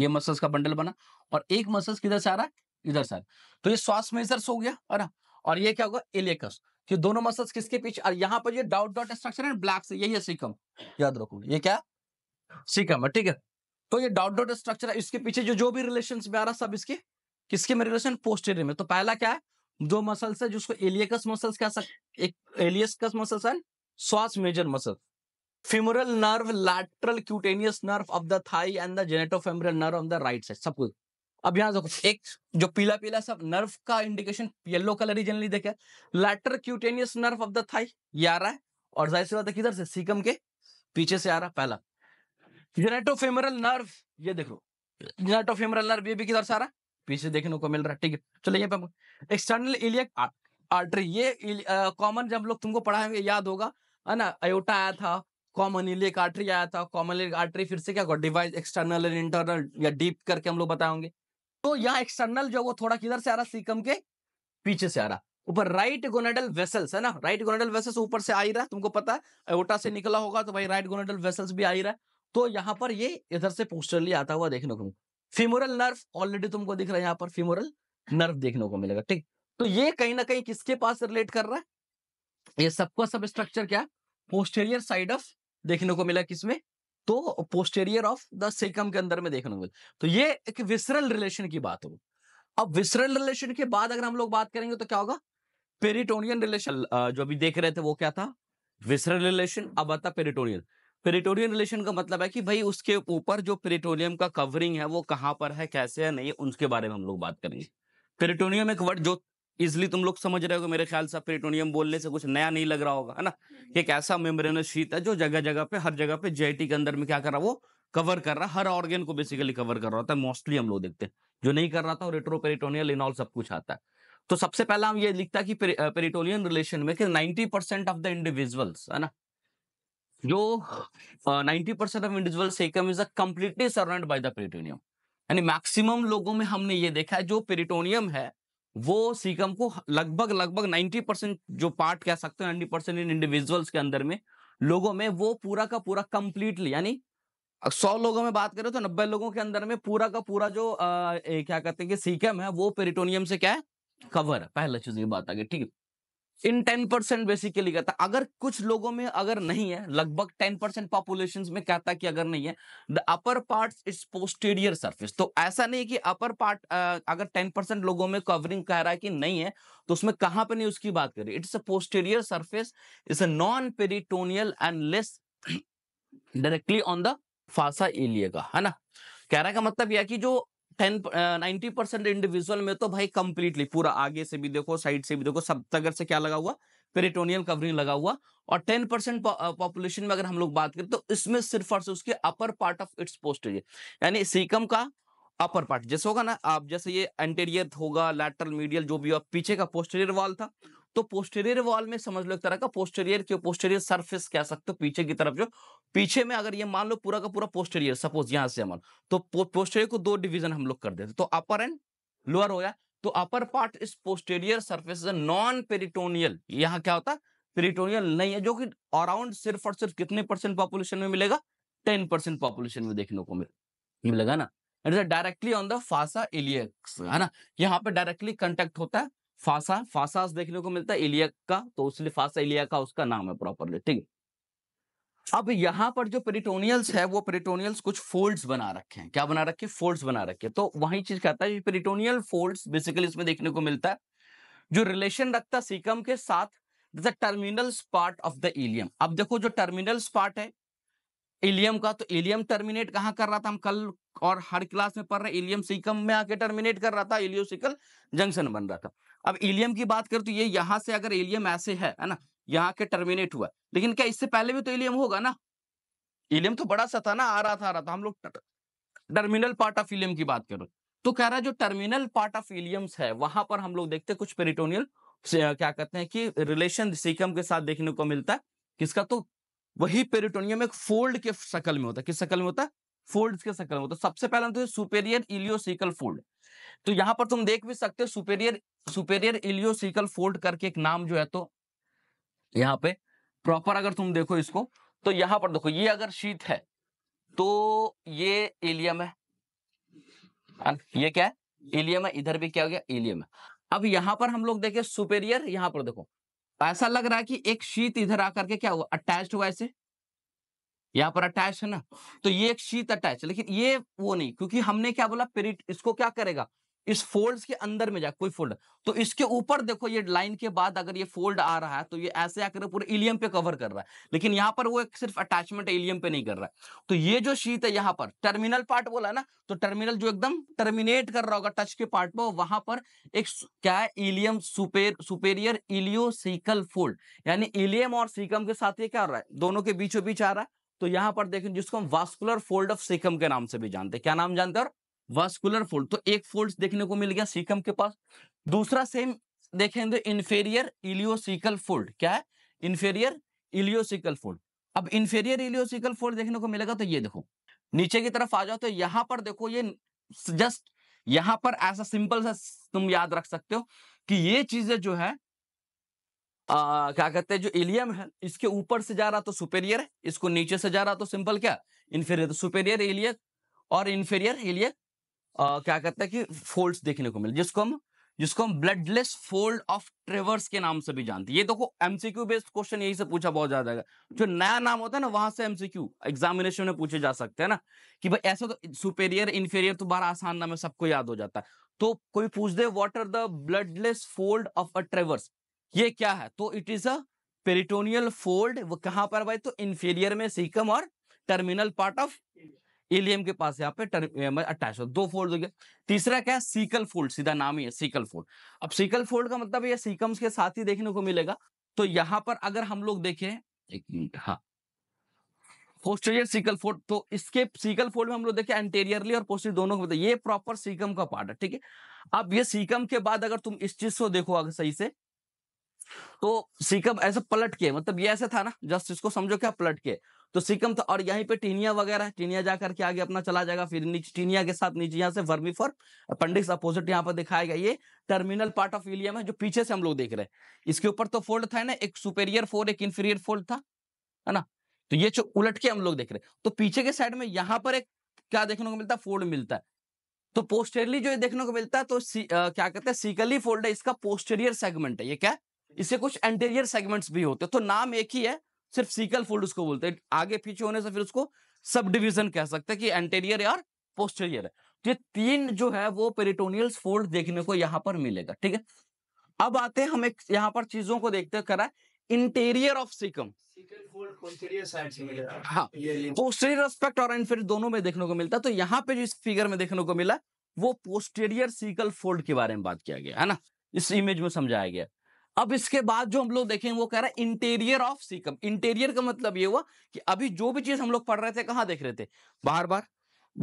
ये मसल्स का बंडल बना और एक मसल्स किधर से आ रहा है इधर से आ रहा तो ये श्वास में हो गया है ना और ये क्या होगा एलेकस कि तो दोनों मसल्स किसके पीछे और यहाँ पर ये डाउट डॉट स्ट्रक्चर है ब्लैक से यही है सीकम याद रखो ये क्या सीकम है ठीक है तो ये डाउट डॉट स्ट्रक्चर है इसके पीछे जो जो भी रिलेशन में आ रहा सब इसके किसके में रिलेशन पोस्टेरियर में तो पहला क्या है दो मसल्स है जिसको एलियकस मसल्स कह सकते एक iliacus muscles and psoas major muscles femoral nerve lateral cutaneous nerve of the thigh and the genitofemoral nerve on the right side सब कुछ अब यहां देखो एक जो पीला पीला सब नर्व का इंडिकेशन येलो कलर ही जनरली देखे lateral cutaneous nerve of the thigh ये आ रहा है और जाहिर सी बात है किधर से सीकम के पीछे से आ रहा पहला जेनेटोफेमरल नर्व ये देख लो जेनेटोफेमरल नर्व ये भी किधर से आ रहा पीछे देखने को मिल रहा है ठीक है चलो यहाँ पे एक्सटर्नल इलियक आर्टरी ये कॉमन जब लोग तुमको पढ़ाएंगे याद होगा है ना अयोटा आया था कॉमन इलेक आर्ट्री आया था कॉमन इलेक आर्ट्री फिर से क्या होगा डिवाइस एक्सटर्नल एंड इंटरनल या डीप करके हम लोग बताएंगे तो यहाँ एक्सटर्नल जो वो थोड़ा किधर से आ रहा सीकम के पीछे से आ रहा ऊपर राइट गोनेडल वेसल्स है ना राइट गोनेडल वेसल्स ऊपर से आ ही रहा है तुमको पता है एओटा से निकला होगा तो भाई राइट गोनेडल वेसल्स भी आ ही रहा है तो यहाँ पर ये इधर से पोस्टरली आता हुआ देखने को फिमोरल नर्व ऑलरेडी तुमको दिख रहा है यहाँ पर फिमोरल नर्व देखने को मिलेगा ठीक तो ये कहीं ना कहीं किसके पास रिलेट कर रहा है ये सबका सब स्ट्रक्चर क्या पोस्टेरियर साइड ऑफ देखने को मिला किसमें तो पोस्टेरियर ऑफ द सेकम के अंदर में देखने को मिला तो ये एक विसरल रिलेशन की बात होगी अब विसरल रिलेशन के बाद अगर हम लोग बात करेंगे तो क्या होगा पेरिटोनियन रिलेशन जो अभी देख रहे थे वो क्या था विसरल रिलेशन अब आता पेरिटोनियन पेरिटोनियन रिलेशन का मतलब है कि भाई उसके ऊपर जो पेरिटोनियम का कवरिंग है वो कहां पर है कैसे है नहीं उसके बारे में हम लोग बात करेंगे पेरिटोनियम एक वर्ड जो इजली तुम लोग समझ रहे हो मेरे ख्याल से पेरिटोनियम बोलने से कुछ नया नहीं लग रहा होगा है ना हम्म। एक ऐसा मेम्ब्रेनस शीत है जो जगह जगह पे हर जगह पे जेटी के अंदर में क्या कर रहा वो कवर कर रहा हर ऑर्गेन को बेसिकली कवर कर रहा होता है मोस्टली हम लोग देखते हैं जो नहीं कर रहा था रेट्रोपेरिटोनियल इनऑल सब कुछ आता है तो सबसे पहला हम ये लिखता कि पेरिटोनियन रिलेशन में कि 90 परसेंट ऑफ द इंडिविजुअल्स है ना जो ninety percent of individual caecum is a completely surrounded by the peritoneum यानी मैक्सिमम लोगों में हमने ये देखा है जो पेरिटोनियम है वो सीकम को लगभग लगभग 90 परसेंट जो पार्ट कह सकते हैं 90 परसेंट इन इंडिविजुअल्स के अंदर में लोगों में वो पूरा का पूरा कंप्लीटली यानी सौ लोगों में बात करें तो नब्बे लोगों के अंदर में पूरा का पूरा जो आ, क्या कहते हैं कि सीकम है वो पेरिटोनियम से क्या है कवर है पहला चीज ये बात आ गई ठीक है इन टेन परसेंट बेसिकली कहता अगर कुछ लोगों में अगर नहीं है लगभग टेन परसेंट पॉपुलेशन में कहता कि अगर नहीं है the upper part is posterior surface तो ऐसा नहीं कि अपर पार्ट अगर टेन परसेंट लोगों में कवरिंग कह रहा है कि नहीं है तो उसमें कहां पे नहीं उसकी बात करी it's a posterior surface is a non peritoneal and lies directly on the fossa iliaca का है ना कह रहा का मतलब यह कि जो टेन नाइनटी परसेंट इंडिविजुअल में तो भाई कंप्लीटली पूरा आगे से भी देखो साइड से भी देखो सब तगर से क्या लगा हुआ पेरिटोनियल कवरिंग लगा हुआ और टेन परसेंट पॉपुलेशन में अगर हम लोग बात करें तो इसमें सिर्फ और सिर्फ उसके upper part of its posterior यानी सीकम का अपर पार्ट जैसे होगा ना आप जैसे ये एंटेरियर होगा लैटरल मीडियल जो भी पीछे का पोस्टेरियर वॉल था तो पोस्टेरियर वॉल में समझ लो एक तरह का पोस्टेरियर क्यों पोस्टेरियर सरफेस कह सकते हो पीछे की तरफ जो पीछे में अगर ये मान लो पूरा का पूरा पोस्टेरियर सपोज यहां से मान तो पोस्टेरियर को दो डिवीजन हम लोग कर देते तो अपर एंड लोअर हो गया तो upper part is posterior surface non peritoneal यहाँ क्या होता पेरिटोनियल नहीं है जो कि अराउंड सिर्फ और सिर्फ कितने परसेंट पॉपुलेशन में मिलेगा टेन परसेंट पॉपुलेशन में देखने को मिल मिलेगा ना directly on the fossa iliacus है ना यहाँ पे डायरेक्टली कंटेक्ट होता है फासा फासा देखने को मिलता है इलियक का तो उसलिए फासा इलिया का उसका नाम है प्रॉपरली ठीक अब यहां पर जो पेरिटोनियल्स है वो पेरिटोनियल्स कुछ फोल्ड्स बना रखे हैं क्या बना रखे फोल्ड्स बना रखे तो वही चीज कहता है पेरिटोनियल फोल्ड्स बेसिकली इसमें देखने को मिलता है जो रिलेशन रखता सीकम के साथ the terminal part of the ileum अब देखो जो टर्मिनल्स पार्ट है इलियम का तो इलियम टर्मिनेट कहाँ कर रहा था हम कल और हर क्लास में पढ़ रहे इलियम सीकम में आके टर्मिनेट कर रहा था इलियोसिकल जंक्शन बन रहा था अब एलियम की बात करें तो ये यहां से अगर एलियम ऐसे है है ना यहाँ के टर्मिनेट हुआ लेकिन क्या इससे पहले भी तो एलियम होगा ना एलियम तो बड़ा सा था ना आ रहा था आ रहा था हम लोग टर्मिनल पार्ट ऑफ एलियम की बात करो तो कह रहा है जो टर्मिनल पार्ट ऑफ एलियम्स है वहां पर हम लोग देखते हैं कुछ पेरिटोनियल क्या कहते हैं कि रिलेशन सीकम के साथ देखने को मिलता है किसका तो वही पेरिटोनियम एक फोल्ड के शकल में होता है किस शकल में होता है फोल्ड के संकलन होता तो है सबसे पहले होता है सुपेरियर इलियोसिकल फोल्ड तो, तो यहां पर तुम देख भी सकते हो सुपेरियर सुपेरियर इलियोसिकल फोल्ड करके एक नाम जो है तो यहाँ पे प्रॉपर अगर तुम देखो इसको तो यहां पर देखो ये अगर शीत है तो ये एलियम है हाँ, ये क्या है एलियम है इधर भी क्या हो गया एलियम है अब यहां पर हम लोग देखे सुपेरियर यहां पर देखो ऐसा लग रहा है कि एक शीत इधर आकर के क्या हुआ अटैच हुआ ऐसे यहाँ पर अटैच है ना तो ये एक शीत अटैच लेकिन ये वो नहीं क्योंकि हमने क्या बोला पेरिट इसको क्या करेगा इस फोल्ड्स के अंदर में जा कोई फोल्ड तो इसके ऊपर देखो ये लाइन के बाद अगर ये फोल्ड आ रहा है तो ये ऐसे आकर पूरे इलियम पे कवर कर रहा है लेकिन यहां पर वो एक सिर्फ अटैचमेंट इलियम पे नहीं कर रहा है तो ये जो शीत है यहां पर टर्मिनल पार्ट बोला ना तो टर्मिनल जो एकदम टर्मिनेट कर रहा होगा टच के पार्ट में वहां पर एक क्या है ileum super superior ileocaecal fold यानी इलियम और सीकम के साथ ये क्या हो रहा है दोनों के बीचों बीच आ रहा है तो यहां पर देखें जिसको हम वास्कुलर फोल्ड ऑफ सिकम के नाम से भी जानते हैं क्या नाम जानते हैं वास्कुलर फोल्ड तो एक फोल्ड देखने को मिल गया सिकम के पास दूसरा सेम देखें तो इन्फेरियर इलियोसिकल फोल्ड क्या है इन्फेरियर इलियोसिकल फोल्ड अब इन्फेरियर इलियोसिकल फोल्ड देखने को मिलेगा तो ये देखो नीचे की तरफ आ जाओ तो यहां पर देखो ये जस्ट यहां पर ऐसा सिंपल सा तुम याद रख सकते हो कि ये चीजें जो है आ, क्या कहते हैं जो इलियम है इसके ऊपर से जा रहा तो सुपेरियर है इसको नीचे से जा रहा तो सिंपल क्या इन्फेरियर तो सुपेरियर इलियक और इन्फेरियर इलियक क्या कहते हैं कि फोल्ड्स देखने को मिले जिसको हम जिसको हम ब्लडलेस फोल्ड ऑफ ट्रेवर्स के नाम से भी जानते ये देखो एमसीक्यू बेस्ड क्वेश्चन यही से पूछा बहुत ज्यादा है जो नया नाम होता है ना वहां से एमसीक्यू एग्जामिनेशन में पूछे जा सकते हैं ना कि भाई ऐसा तो सुपेरियर इन्फेरियर तो बड़ा आसान नाम है सबको याद हो जाता है तो कोई पूछ दे what are the bloodless fold of a Treves ये क्या है तो it is a peritoneal fold वो कहां पर भाई तो इंफीरियर में सीकम और टर्मिनल पार्ट ऑफ एलियम के पास यहाँ पे अटैच हो दो फोल्ड हो गया तीसरा क्या है सीकल फोल्ड सीधा नाम ही है सीकल फोल्ड अब सीकल फोल्ड का मतलब ये सीकम्स के साथ ही देखने को मिलेगा तो यहां पर अगर हम लोग देखें एक मिनट हाँ पोस्टेरियर सीकल फोल्ड तो इसके सीकल फोल्ड में हम लोग देखें एंटेरियरली और पोस्टेरियर दोनों को ये प्रॉपर सीकम का पार्ट है ठीक है अब ये सीकम के बाद अगर तुम इस चीज को देखो अगर सही से तो सिकम ऐसे पलट के मतलब ये ऐसे था ना जस्ट इसको समझो क्या पलट के तो सिकम था और यहीं पे टीनिया वगैरह टीनिया जाकर के आगे अपना चला जाएगा फिर टीनिया के साथ नीचे यहाँ से वर्मी फॉर अपेंडिक्स अपोजिट यहाँ पर दिखाया गया ये टर्मिनल पार्ट ऑफ इलियम है जो पीछे से हम लोग देख रहे हैं इसके ऊपर तो फोल्ड था ना एक सुपेरियर फोल्ड एक इन्फीरियर फोल्ड था है ना तो ये जो उलट के हम लोग देख रहे हैं तो पीछे के साइड में यहाँ पर एक क्या देखने को मिलता है फोल्ड मिलता है तो पोस्टेरली जो ये देखने को मिलता है तो आ, क्या कहते हैं सीकली फोल्ड है इसका पोस्टेरियर सेगमेंट है ये क्या इससे कुछ एंटेरियर सेगमेंट्स भी होते हैं तो नाम एक ही है सिर्फ सीकल फोल्ड उसको बोलते हैं आगे पीछे होने से फिर उसको सब डिविजन कह सकते हैं कि एंटेरियर और पोस्टेरियर है तो ये तीन जो है वो पेरिटोनियल फोल्ड देखने को यहां पर मिलेगा ठीक है अब आते हैं हम एक यहाँ पर चीजों को देखते करा इंटीरियर ऑफ सिकम हाँ पोस्टेरियर और इनफिर दोनों में देखने को मिलता है तो यहाँ पे जो इस फिगर में देखने को मिला वो पोस्टेरियर सीकल फोल्ड के बारे में बात किया गया है ना इस इमेज में समझाया गया अब इसके बाद जो हम लोग देखेंगे वो कह रहा है इंटीरियर ऑफ सीकम इंटीरियर का मतलब ये हुआ कि अभी जो भी चीज हम लोग पढ़ रहे थे कहाँ देख रहे थे बाहर बार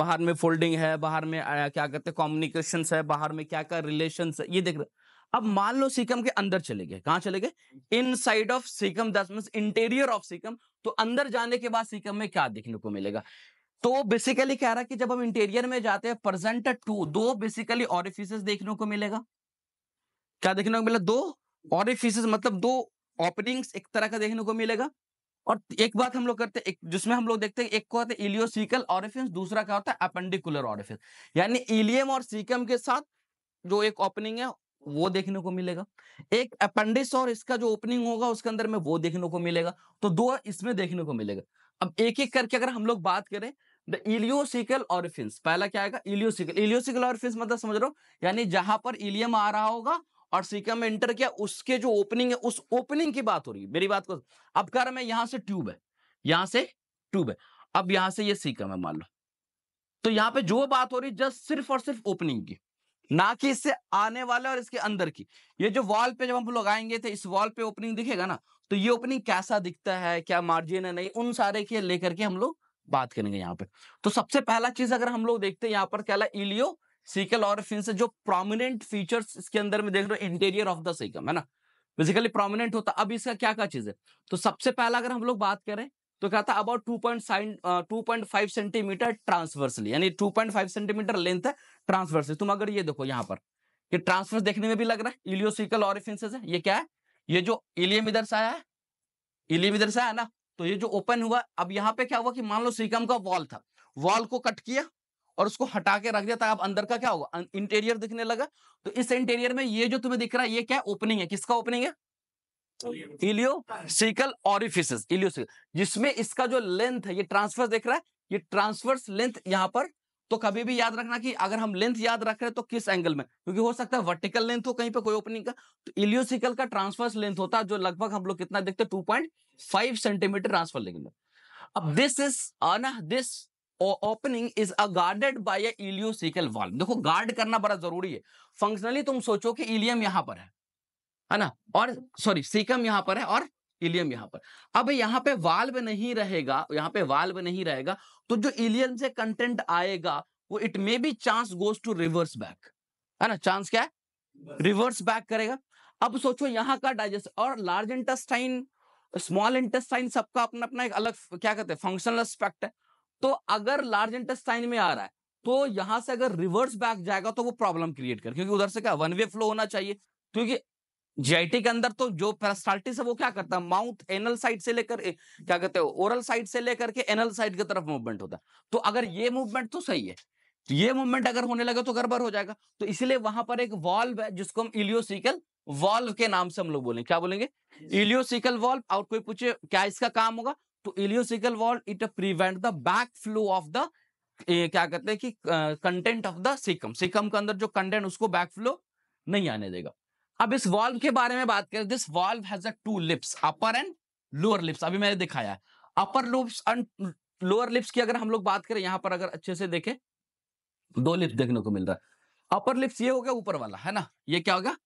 बाहर में फोल्डिंग है बाहर में आ, क्या कहते हैं कॉम्युनिकेशन है बाहर में क्या क्या रिलेशन है ये देख रहे अब मान लो सीकम के अंदर चले गए कहाँ चले गए inside of caecum this mean interior of caecum तो अंदर जाने के बाद सीकम में क्या देखने को मिलेगा तो बेसिकली कह रहा है कि जब हम इंटीरियर में जाते हैं प्रेजेंट टू दो बेसिकली ऑरिफिस देखने को मिलेगा क्या देखने को मिला दो ऑरिफिस मतलब दो ओपनिंग्स एक तरह का देखने को मिलेगा और एक बात हम लोग करते हैं जिसमें हम लोग देखते हैं एक को होता है इलियोसिकल ऑरिफिस दूसरा क्या होता है अपेंडिकुलर ऑरिफिस यानी इलियम और सीकम के साथ जो एक ओपनिंग है वो देखने को मिलेगा एक अपेंडिस और इसका जो ओपनिंग होगा उसके अंदर में वो देखने को मिलेगा तो दो इसमें देखने को मिलेगा अब एक एक करके अगर हम लोग बात करें द इलियोसिकल ऑरिफिन पहला क्या आएगा इलियोसिकल इलियोसिकल ऑरिफिन मतलब समझ रहे हो यानी जहां पर इलियम आ रहा होगा और सीकम में इंटर किया उसके जो ओपनिंग है उस ओपनिंग की बात हो रही है मेरी बात को अब कह रहा मैं यहां से ट्यूब है यहां से ट्यूब है अब यहां से ये यह सीकम है मान लो तो यहां पे जो बात हो रही है जस्ट सिर्फ और सिर्फ ओपनिंग की ना कि इससे आने वाले और इसके अंदर की ये जो वॉल पे जब हम लोग आएंगे तो इस वॉल पे ओपनिंग दिखेगा ना तो ये ओपनिंग कैसा दिखता है क्या मार्जिन है नहीं उन सारे के लेकर के हम लोग बात करेंगे यहाँ पे तो सबसे पहला चीज अगर हम लोग देखते हैं यहाँ पर क्या इलियो सीकल और फिन जो प्रोमिनेंट फीचर्स इसके अंदर में देख रहे हो इंटीरियर ऑफ द सीकम है ना बेसिकली प्रोमिनेंट होता अब इसका क्या क्या चीज है तो सबसे पहला अगर हम लोग बात करें तो क्या था about two point nine two point five centimetre transversely यानी two point five centimetre length है ट्रांसवर्सली तुम अगर ये देखो यहाँ पर कि ट्रांसवर्स देखने में भी लग रहा है इलियोसिकल और ये क्या है ये जो इलियम इधर से आया है इलियम इधर से आया ना तो ये जो ओपन हुआ अब यहाँ पे क्या हुआ कि मान लो सीकम का वॉल था वॉल को कट किया और उसको हटा के रख दिया था अब अंदर का क्या होगा इंटीरियर अं, दिखने लगा तो इस इंटीरियर में ये जो तुम्हें दिख रहा है ये क्या ओपनिंग है किसका ओपनिंग है इलियोसिकल ऑरिफिस इलियोसिकल जिसमें इसका जो लेंथ है ये ट्रांसफर्स देख रहा है ये ट्रांसफर्स लेंथ यहाँ पर तो कभी भी याद रखना कि अगर हम लेंथ याद रख रहे हैं तो किस एंगल में क्योंकि हो सकता है वर्टिकल लेंथ हो कहीं पे कोई ओपनिंग का तो इलियोसिकल का ट्रांसफर्स लेंथ होता है जो लगभग हम लोग कितना देखते हैं 2.5 सेंटीमीटर ट्रांसफर लेंगे अब this is this opening is a guarded by ileocaecal valve देखो गार्ड करना बड़ा जरूरी है फंक्शनली तुम सोचो कि इलियम यहां पर है है ना और सॉरी सीकम यहां पर है और इलियम यहां पर अब यहां पे वाल्व नहीं रहेगा यहां पे वाल्व नहीं रहेगा तो जो इलियम से कंटेंट आएगा वो it may be chance goes to reverse back है ना चांस क्या है रिवर्स बैक करेगा अब सोचो यहां का डाइजेस्ट और लार्ज इंटेस्टाइन स्मॉल इंटेस्टाइन सबका अपना अपना एक अलग क्या कहते हैं फंक्शनल एस्पेक्ट है तो अगर लार्ज इंटेस्टाइन में आ रहा है तो यहां से अगर रिवर्स बैक जाएगा तो वो प्रॉब्लम क्रिएट कर क्योंकि उधर से क्या वन वे फ्लो होना चाहिए क्योंकि जीआईटी के अंदर तो जो पेरास्टाल्टिस है वो क्या करता है माउथ एनल साइड से लेकर क्या कहते हैं ओरल साइड से लेकर के एनल साइड की तरफ मूवमेंट होता है तो अगर ये मूवमेंट तो सही है तो ये मूवमेंट अगर होने लगे तो गड़बड़ हो जाएगा तो इसलिए वहां पर एक वॉल्व है जिसको हम इलियोसिकल वॉल्व के नाम से हम लोग बोलेंगे क्या बोलेंगे इलियोसिकल वॉल्व और कोई पूछे क्या इसका काम होगा तो ileocaecal valve it prevent the back flow of the क्या कहते हैं कि content of the caecum caecum के अंदर जो कंटेंट उसको बैक फ्लो नहीं आने देगा अब इस वॉल्व के बारे में बात करें this valve has a two lips upper and lower lips अभी मैंने दिखाया है upper lips and lower lips की अगर हम लोग बात करें यहां पर अगर अच्छे से देखें दो लिप्स देखने को मिल रहा है अपर लिप्स ये हो गया ऊपर वाला है ना ये क्या होगा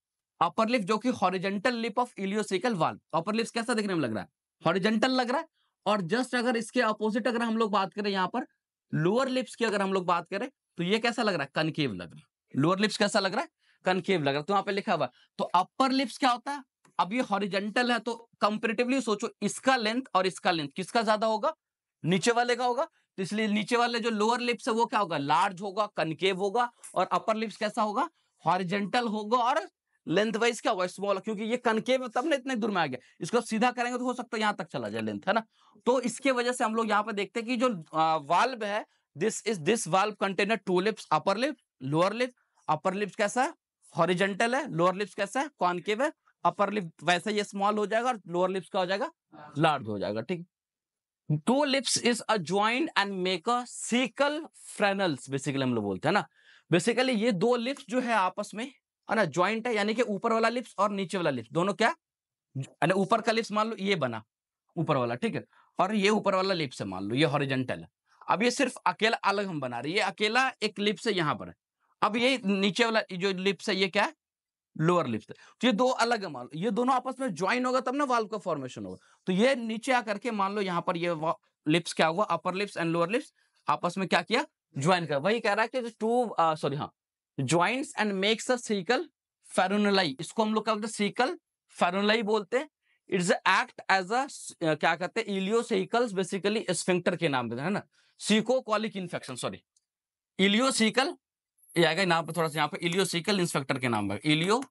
अपर लिप जो कि horizontal lip of ileocaecal valve upper lips कैसा देखने में लग रहा है हॉरिजेंटल लग रहा है और जस्ट अगर इसके अपोजिट अगर हम लोग बात करें यहाँ पर लोअर लिप्स की अगर हम लोग बात करें तो ये कैसा लग रहा है कनकेव लग रहा है लोअर लिप्स कैसा लग रहा है कनकेव लग रहा है तो यहाँ पे लिखा हुआ तो अपर लिप्स क्या होता है अब ये हॉरिजेंटल है तो कंपेरेटिवली सोचो इसका लेंथ और इसका लेंथ किसका ज्यादा होगा नीचे वाले का होगा तो इसलिए नीचे वाले जो लोअर लिप्स है वो क्या होगा लार्ज होगा कनकेव होगा और अपर लिप्स कैसा होगा हॉरिजेंटल होगा और लेंथ वाइज क्या हुआ स्मॉल क्योंकि ये कनकेव तब ना इतने दूर में आ गया इसको आप सीधा करेंगे तो हो सकता है यहाँ तक चला जाए लेंथ है ना तो इसके वजह से हम लोग यहाँ पे देखते हैं कि जो वाल्व है this is this valve container two lips upper lip lower lip upper lips कैसा है हॉरिजेंटल है लोअर लिप्स कैसा है कॉनकेव है अपर लिप वैसा ये स्मॉल हो जाएगा और लोअर लिप्स का हो जाएगा लार्ज हो जाएगा ठीक two lips is a joint and make a caecal frenulum basically हम लोग बोलते हैं ना बेसिकली ये दो लिप्स जो है आपस में है ना ज्वाइंट है यानी कि ऊपर वाला लिप्स और नीचे वाला लिप्स दोनों क्या ऊपर का लिप्स मान लो ये बना ऊपर वाला ठीक है और ये ऊपर वाला लिप्स है मान लो ये हॉरिजेंटल है अब ये सिर्फ अकेला अलग हम बना रहे ये अकेला एक लिप्स है यहाँ पर अब ये नीचे वाला जो लिप्स है ये क्या है लोअर लिप्स है तो ये दो अलग है मान लो ये दोनों आपस में ज्वाइन होगा तब ना वाल्व का फॉर्मेशन होगा तो ये नीचे आकर के मान लो यहाँ पर ये लिप्स क्या हुआ upper lips and lower lips आपस में क्या किया ज्वाइन कर वही कह रहा है कि टू सॉरी हाँ joint and makes a caecal frenula इसको हम लोग क्या बोलते हैं सीकल फेरोनलाई बोलते हैं इट्स एक्ट एज अ क्या कहते हैं इलियोसीकल्स बेसिकली स्फिंक्टर के नाम देते हैं ना सीकोकॉलिक इन्फेक्शन सॉरी इलियोसीकल ये आएगा नाम पर थोड़ा सा यहाँ पे इलियोसीकल इंस्पेक्टर के नाम है इलियो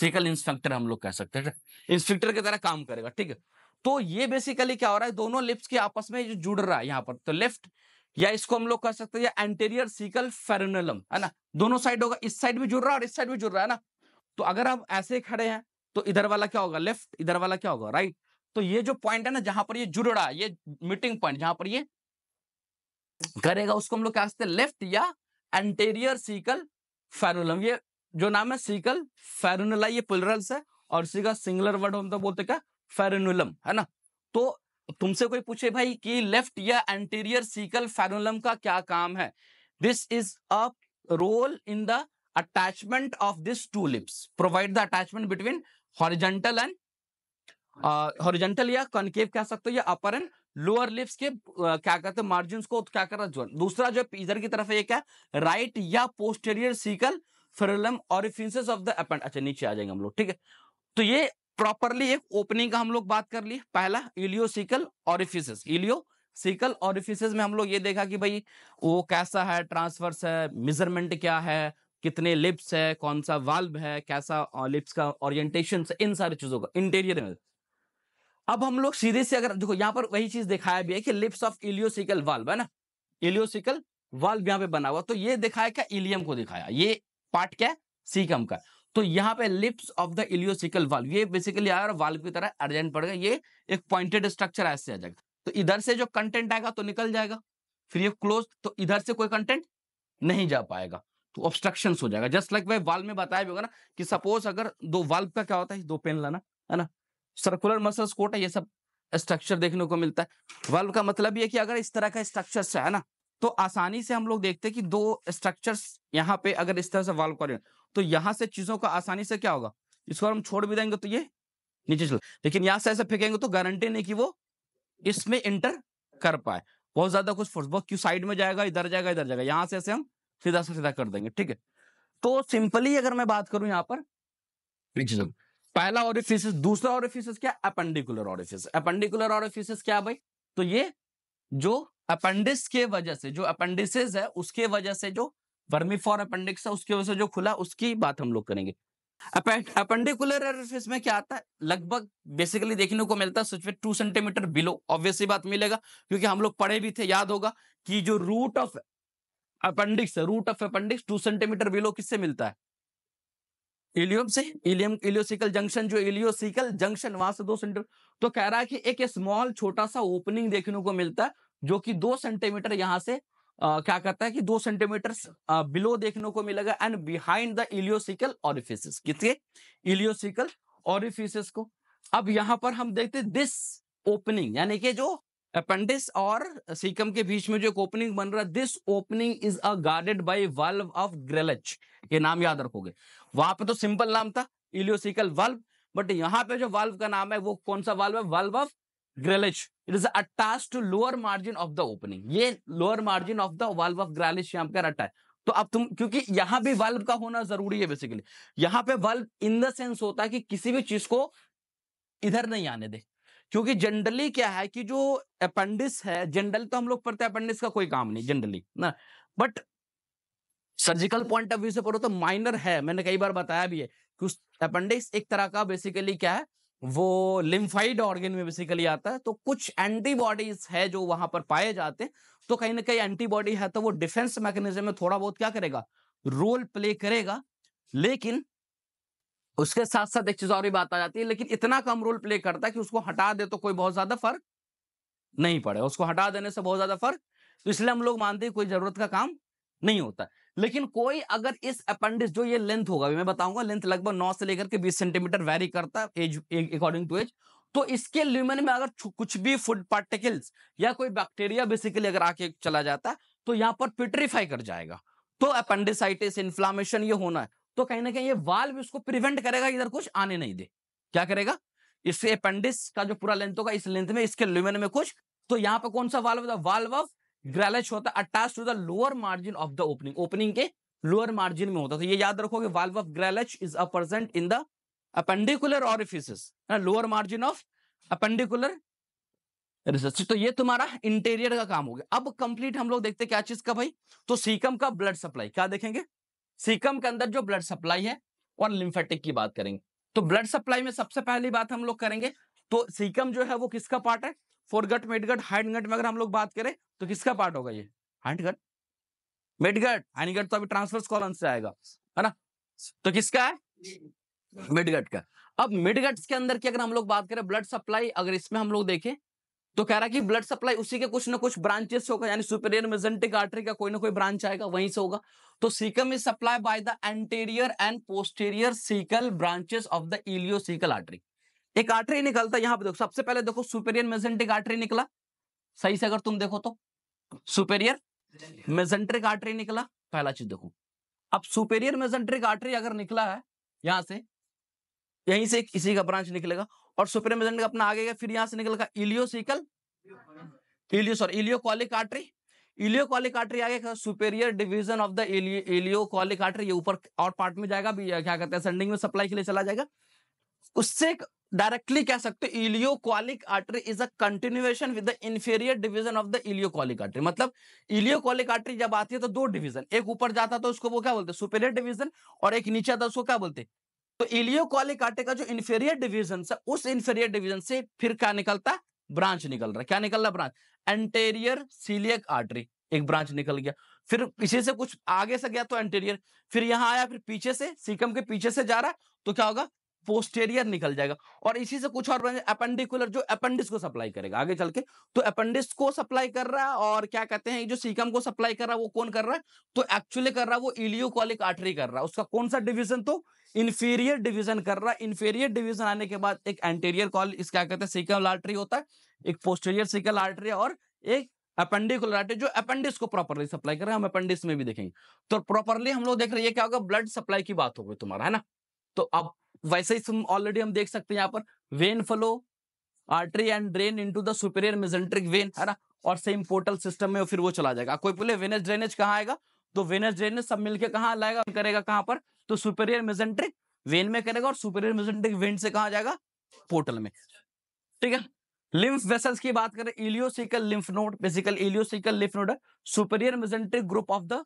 सीकल इंस्पेक्टर हम लोग कह सकते हैं इंस्पेक्टर की तरह काम करेगा ठीक है तो ये बेसिकली क्या हो रहा है दोनों लिप्स के आपस में जो जुड़ रहा है यहाँ पर तो लेफ्ट या इसको हम लोग कह सकते हैं एंटेरियर सीकल फेरनलम है ना दोनों साइड होगा इस साइड भी जुड़ रहा है और इस साइड भी जुड़ रहा है ना तो अगर आप ऐसे खड़े हैं तो इधर वाला क्या होगा लेफ्ट इधर वाला क्या होगा राइट तो ये जो पॉइंट है ना जहां पर ये जुड़ रहा है ये मीटिंग पॉइंट जहां पर ये करेगा उसको हम लोग क्या सकते हैं लेफ्ट या एंटेरियर सीकल फेरोनलम ये जो नाम है सीकल फेरोनला ये पुलरल्स है और इसी का सिंगलर वर्ड हम तो बोलते क्या फेरोनुलम है ना तो तुमसे कोई पूछे भाई कि लेफ्ट या एंटीरियर सीकल फेनुलम का क्या काम है this is a role in the attachment of this two lips provide the attachment between horizontal and horizontal या कॉन्केव कह सकते हो या अपर एंड लोअर लिप्स के uh, क्या कहते हैं मार्जिन को क्या कर रहा है दूसरा जो इधर की तरफ है ये क्या राइट right या पोस्टेरियर सीकल फेरुलम ऑरिफिस अच्छा नीचे आ जाएंगे हम लोग ठीक है तो ये प्रॉपरली एक ओपनिंग का हम लोग बात कर लिए पहला इलियोसिकल ऑरिफिसेस इलियो सिकल ऑरिफिसेस में हम लोग ये देखा कि भाई वो कैसा है ट्रांसफर्स है मेजरमेंट क्या है कितने लिप्स है कौन सा वाल्व है कैसा लिप्स का ओरिएंटेशन इन सारी चीजों का इंटीरियर में अब हम लोग सीधे से अगर देखो यहाँ पर वही चीज दिखाया भी है कि लिप्स ऑफ इलियोसिकल वाल्व है ना इलियोसिकल वाल्व यहाँ पे बना हुआ तो ये दिखाया क्या इलियम को दिखाया ये पार्ट क्या है सीकम का तो यहाँ पे lips of the ileocaecal valve ये बेसिकली आया और वाल्व की तरह अर्जेंट पड़ गया ये एक पॉइंटेड स्ट्रक्चर ऐसे आ जाएगा तो इधर से जो कंटेंट आएगा तो निकल जाएगा फिर ये क्लोज तो इधर से कोई कंटेंट नहीं जा पाएगा तो ऑब्स्ट्रक्शन हो जाएगा जस्ट लाइक like वाल में बताया भी होगा ना कि सपोज अगर दो वाल्व का क्या होता है दो पेन लाना है ना सर्कुलर मसल कोट है ये सब स्ट्रक्चर देखने को मिलता है वाल्व का मतलब ये कि अगर इस तरह का स्ट्रक्चर है ना तो आसानी से हम लोग देखते हैं कि दो स्ट्रक्चर्स यहाँ पे अगर इस तरह से वाल्व करें तो यहां से चीजों का आसानी से क्या होगा इसको हम छोड़ भी देंगे तो ये नीचे चल लेकिन यहां से ऐसे फेंकेंगे तो गारंटी नहीं कि वो इसमें इंटर कर पाए बहुत ज्यादा कुछ फोर्स बहुत क्यों साइड में जाएगा इधर जाएगा इधर जाएगा यहां से ऐसे हम सीधा से सीधा कर देंगे ठीक है तो सिंपली अगर मैं बात करूं यहां पर पहला ऑरिफिस दूसरा ऑरिफिस क्या अपेंडिकुलर ऑरिफिस अपेंडिकुलर ऑरिफिस क्या भाई तो ये जो अपेंडिस के वजह से जो अपेंडिस है उसके वजह से जो वर्मी फॉर अपेंडिक्स है उसकी वजह से जो खुला उसकी बात हम लोग करेंगे अपेंडिकुलर एरफिस में क्या आता है लगभग बेसिकली देखने को मिलता है such two centimetre below obviously बात मिलेगा क्योंकि हम लोग पढ़े भी थे याद होगा कि जो root of appendix root of appendix two centimetre below किससे मिलता है इलियम से इलियम इलियोसिकल जंक्शन जो इलियोसिकल जंक्शन वहां से दो सेंटीमीटर तो कह रहा है कि एक स्मॉल छोटा सा ओपनिंग देखने को मिलता है जो कि दो सेंटीमीटर यहां से क्या करता है कि दो सेंटीमीटर बिलो देखने को मिलेगा and behind the ileocaecal orifice ileocaecal orifice को अब यहां पर हम देखते दिस ओपनिंग यानी कि जो अपेंडिस और सीकम के बीच में जो एक ओपनिंग बन रहा है this opening is a guarded by valve of Gerlach ये नाम याद रखोगे वहां पे तो सिंपल नाम था इलियोसिकल वाल्व बट यहाँ पे जो वाल्व का नाम है वो कौन सा वाल्व है valve of Gerlach it is attach to lower margin of the opening ये lower margin of the valve of Gerlach यहां पर अटैच तो अब तुम क्योंकि यहां भी वाल्व का होना जरूरी है बेसिकली यहां पे वाल्व इन द सेंस होता है कि किसी भी चीज को इधर नहीं आने दे क्योंकि जनरली क्या है कि जो अपेंडिस है जनरल तो हम लोग पढ़ते हैं अपेंडिस का कोई काम नहीं जनरली ना but surgical point of view से पढ़ो तो माइनर है मैंने कई बार बताया भी है कि उस अपेंडिक्स एक तरह का बेसिकली क्या है वो लिम्फाइड ऑर्गेन में बेसिकली आता है तो कुछ एंटीबॉडीज है जो वहां पर पाए जाते हैं तो कहीं ना कहीं एंटीबॉडी है तो वो डिफेंस मैकेनिज्म में थोड़ा बहुत क्या करेगा रोल प्ले करेगा लेकिन उसके साथ साथ एक चीज और भी बात आ जाती है लेकिन इतना कम रोल प्ले करता है कि उसको हटा दे तो कोई बहुत ज्यादा फर्क नहीं पड़े उसको हटा देने से बहुत ज्यादा फर्क तो इसलिए हम लोग मानते हैं कोई जरूरत का काम नहीं होता लेकिन कोई अगर इस अपेंडिक्स जो ये लेंथ होगा मैं बताऊंगा लेंथ लगभग नौ से लेकर के बीस सेंटीमीटर वेरी करता है एज अकॉर्डिंग टू एज तो इसके ल्यूमन में अगर कुछ भी फूड पार्टिकल्स या कोई बैक्टीरिया बेसिकली अगर आके चला जाता है तो यहाँ पर पिट्रीफाई कर जाएगा तो अपेंडिसाइटिस इन्फ्लामेशन ये होना है तो कहीं ना कहीं ये वाल भी उसको प्रिवेंट करेगा इधर कुछ आने नहीं दे क्या करेगा इससे अपेंडिस का जो पूरा लेंथ होगा इस लेंथ में इसके ल्यूमन में कुछ तो यहाँ पर कौन सा वाल्व वाल्व ऑफ ग्रैलच होता है attach to the lower margin of the opening opening के लोअर मार्जिन में होता है तो ये याद रखोगे valve of Gerlach is a present in the appendicular orifice lower margin of appendicular research तो ये तुम्हारा इंटीरियर का काम हो गया अब कंप्लीट हम लोग देखते क्या चीज का भाई तो सीकम का ब्लड सप्लाई क्या देखेंगे सीकम के अंदर जो ब्लड सप्लाई है और लिम्फेटिक की बात करेंगे तो ब्लड सप्लाई में सबसे पहली बात हम लोग करेंगे तो सीकम जो है वो किसका पार्ट है फोरगट मेडगट हाइंडगट में अगर हम लोग बात करें तो किसका पार्ट होगा ये हाइंडगट मेडगट हाइंडगट तो अभी ट्रांसफर्स कॉलम से आएगा है ना तो किसका है मिडगट का अब मिडगट के अंदर की अगर हम लोग बात करें ब्लड सप्लाई अगर इसमें हम लोग देखें तो कह रहा है कि ब्लड सप्लाई उसी के कुछ ना कुछ ब्रांचेस होगा यानी सुपेरियर मेजेंटिक आर्टरी का कोई ना कोई ब्रांच आएगा वहीं से होगा तो caecum is supply by the anterior and posterior caecal branches of the ileocaecal artery एक आर्टरी निकलता यहां पे देखो सबसे पहले देखो सुपेरियर मेजेंटिक आर्टरी निकला सही से अगर तुम देखो तो सुपेरियर मेजेंट्रिक आर्टरी निकला पहला चीज देखो अब सुपेरियर मेजेंट्रिक आर्टरी अगर निकला है यहां से यहीं से इसी का ब्रांच निकलेगा और सुपेरियर मेजेंट्रिक अपना आगे गया फिर यहां से निकलेगा ileocaecal ileo sorry ileocolic artery ileocolic artery आगे superior division of the ileocolic artery ये ऊपर और पार्ट में जाएगा भी क्या कहते हैं सेंडिंग में सप्लाई के लिए चला जाएगा उससे डायरेक्टली कह सकते हो ileocolic artery is a continuation with the inferior division of the ileocolic artery मतलब इलियोकॉलिक आर्टरी जब आती है तो दो डिवीजन एक ऊपर जाता तो उसको वो क्या बोलते हैं सुपेरियर डिवीजन और एक नीचे आता तो उसको क्या बोलते हैं तो इलियोकॉलिक आर्टरी का जो इंफेरियर डिवीजन है उस इंफेरियर डिवीजन से फिर क्या निकलता ब्रांच निकल रहा क्या निकल रहा ब्रांच एंटेरियर सीलियक आर्टरी एक ब्रांच निकल गया फिर पीछे से कुछ आगे से गया तो एंटेरियर फिर यहां आया फिर पीछे से सीकम के पीछे से जा रहा तो क्या होगा पोस्टेरियर निकल जाएगा और इसी से कुछ और अपेंडिकुलर जो अपेंडिक्स को सप्लाई करेगा आगे चल के तो अपेंडिक्स को सप्लाई कर रहा है और क्या कहते हैं जो सीकम को सप्लाई कर रहा है वो कौन कर रहा है तो एक्चुअली कर रहा है वो इलियोकॉलिक आर्टरी कर रहा है उसका कौन सा डिविजन तो इन्फीरियर डिविजन कर रहा है इन्फीरियर डिविजन आने के बाद एक एंटेरियर कॉल क्या कहते हैं सीकम आर्टरी होता है एक पोस्टेरियर सीकल आर्टरी और एक अपेंडिकुलर आर्टरी जो अपेंडिक्स को प्रॉपरली सप्लाई कर रहा है हम अपेंडिक्स में भी देखेंगे तो प्रॉपरली हम लोग देख रहे हैं क्या होगा ब्लड सप्लाई की बात हो गई तुम्हारा है ना तो अब वैसे ही तुम ऑलरेडी हम देख सकते हैं यहाँ पर vein flow artery and drain into the superior mesenteric vein है ना और सेम पोर्टल सिस्टम में फिर वो चला जाएगा कोई बोले वेनस ड्रेनेज कहाँ आएगा तो वेनस ड्रेनेज सब मिलकर कहाँ लाएगा करेगा कहाँ पर तो सुपेरियर मेजेंट्रिक वेन में करेगा और सुपेरियर मेजेंट्रिक वेन से कहा जाएगा पोर्टल में ठीक है लिम्फ वेसल्स की बात करें ileocaecal lymph node basically ileocaecal lymph node है superior mesenteric group of the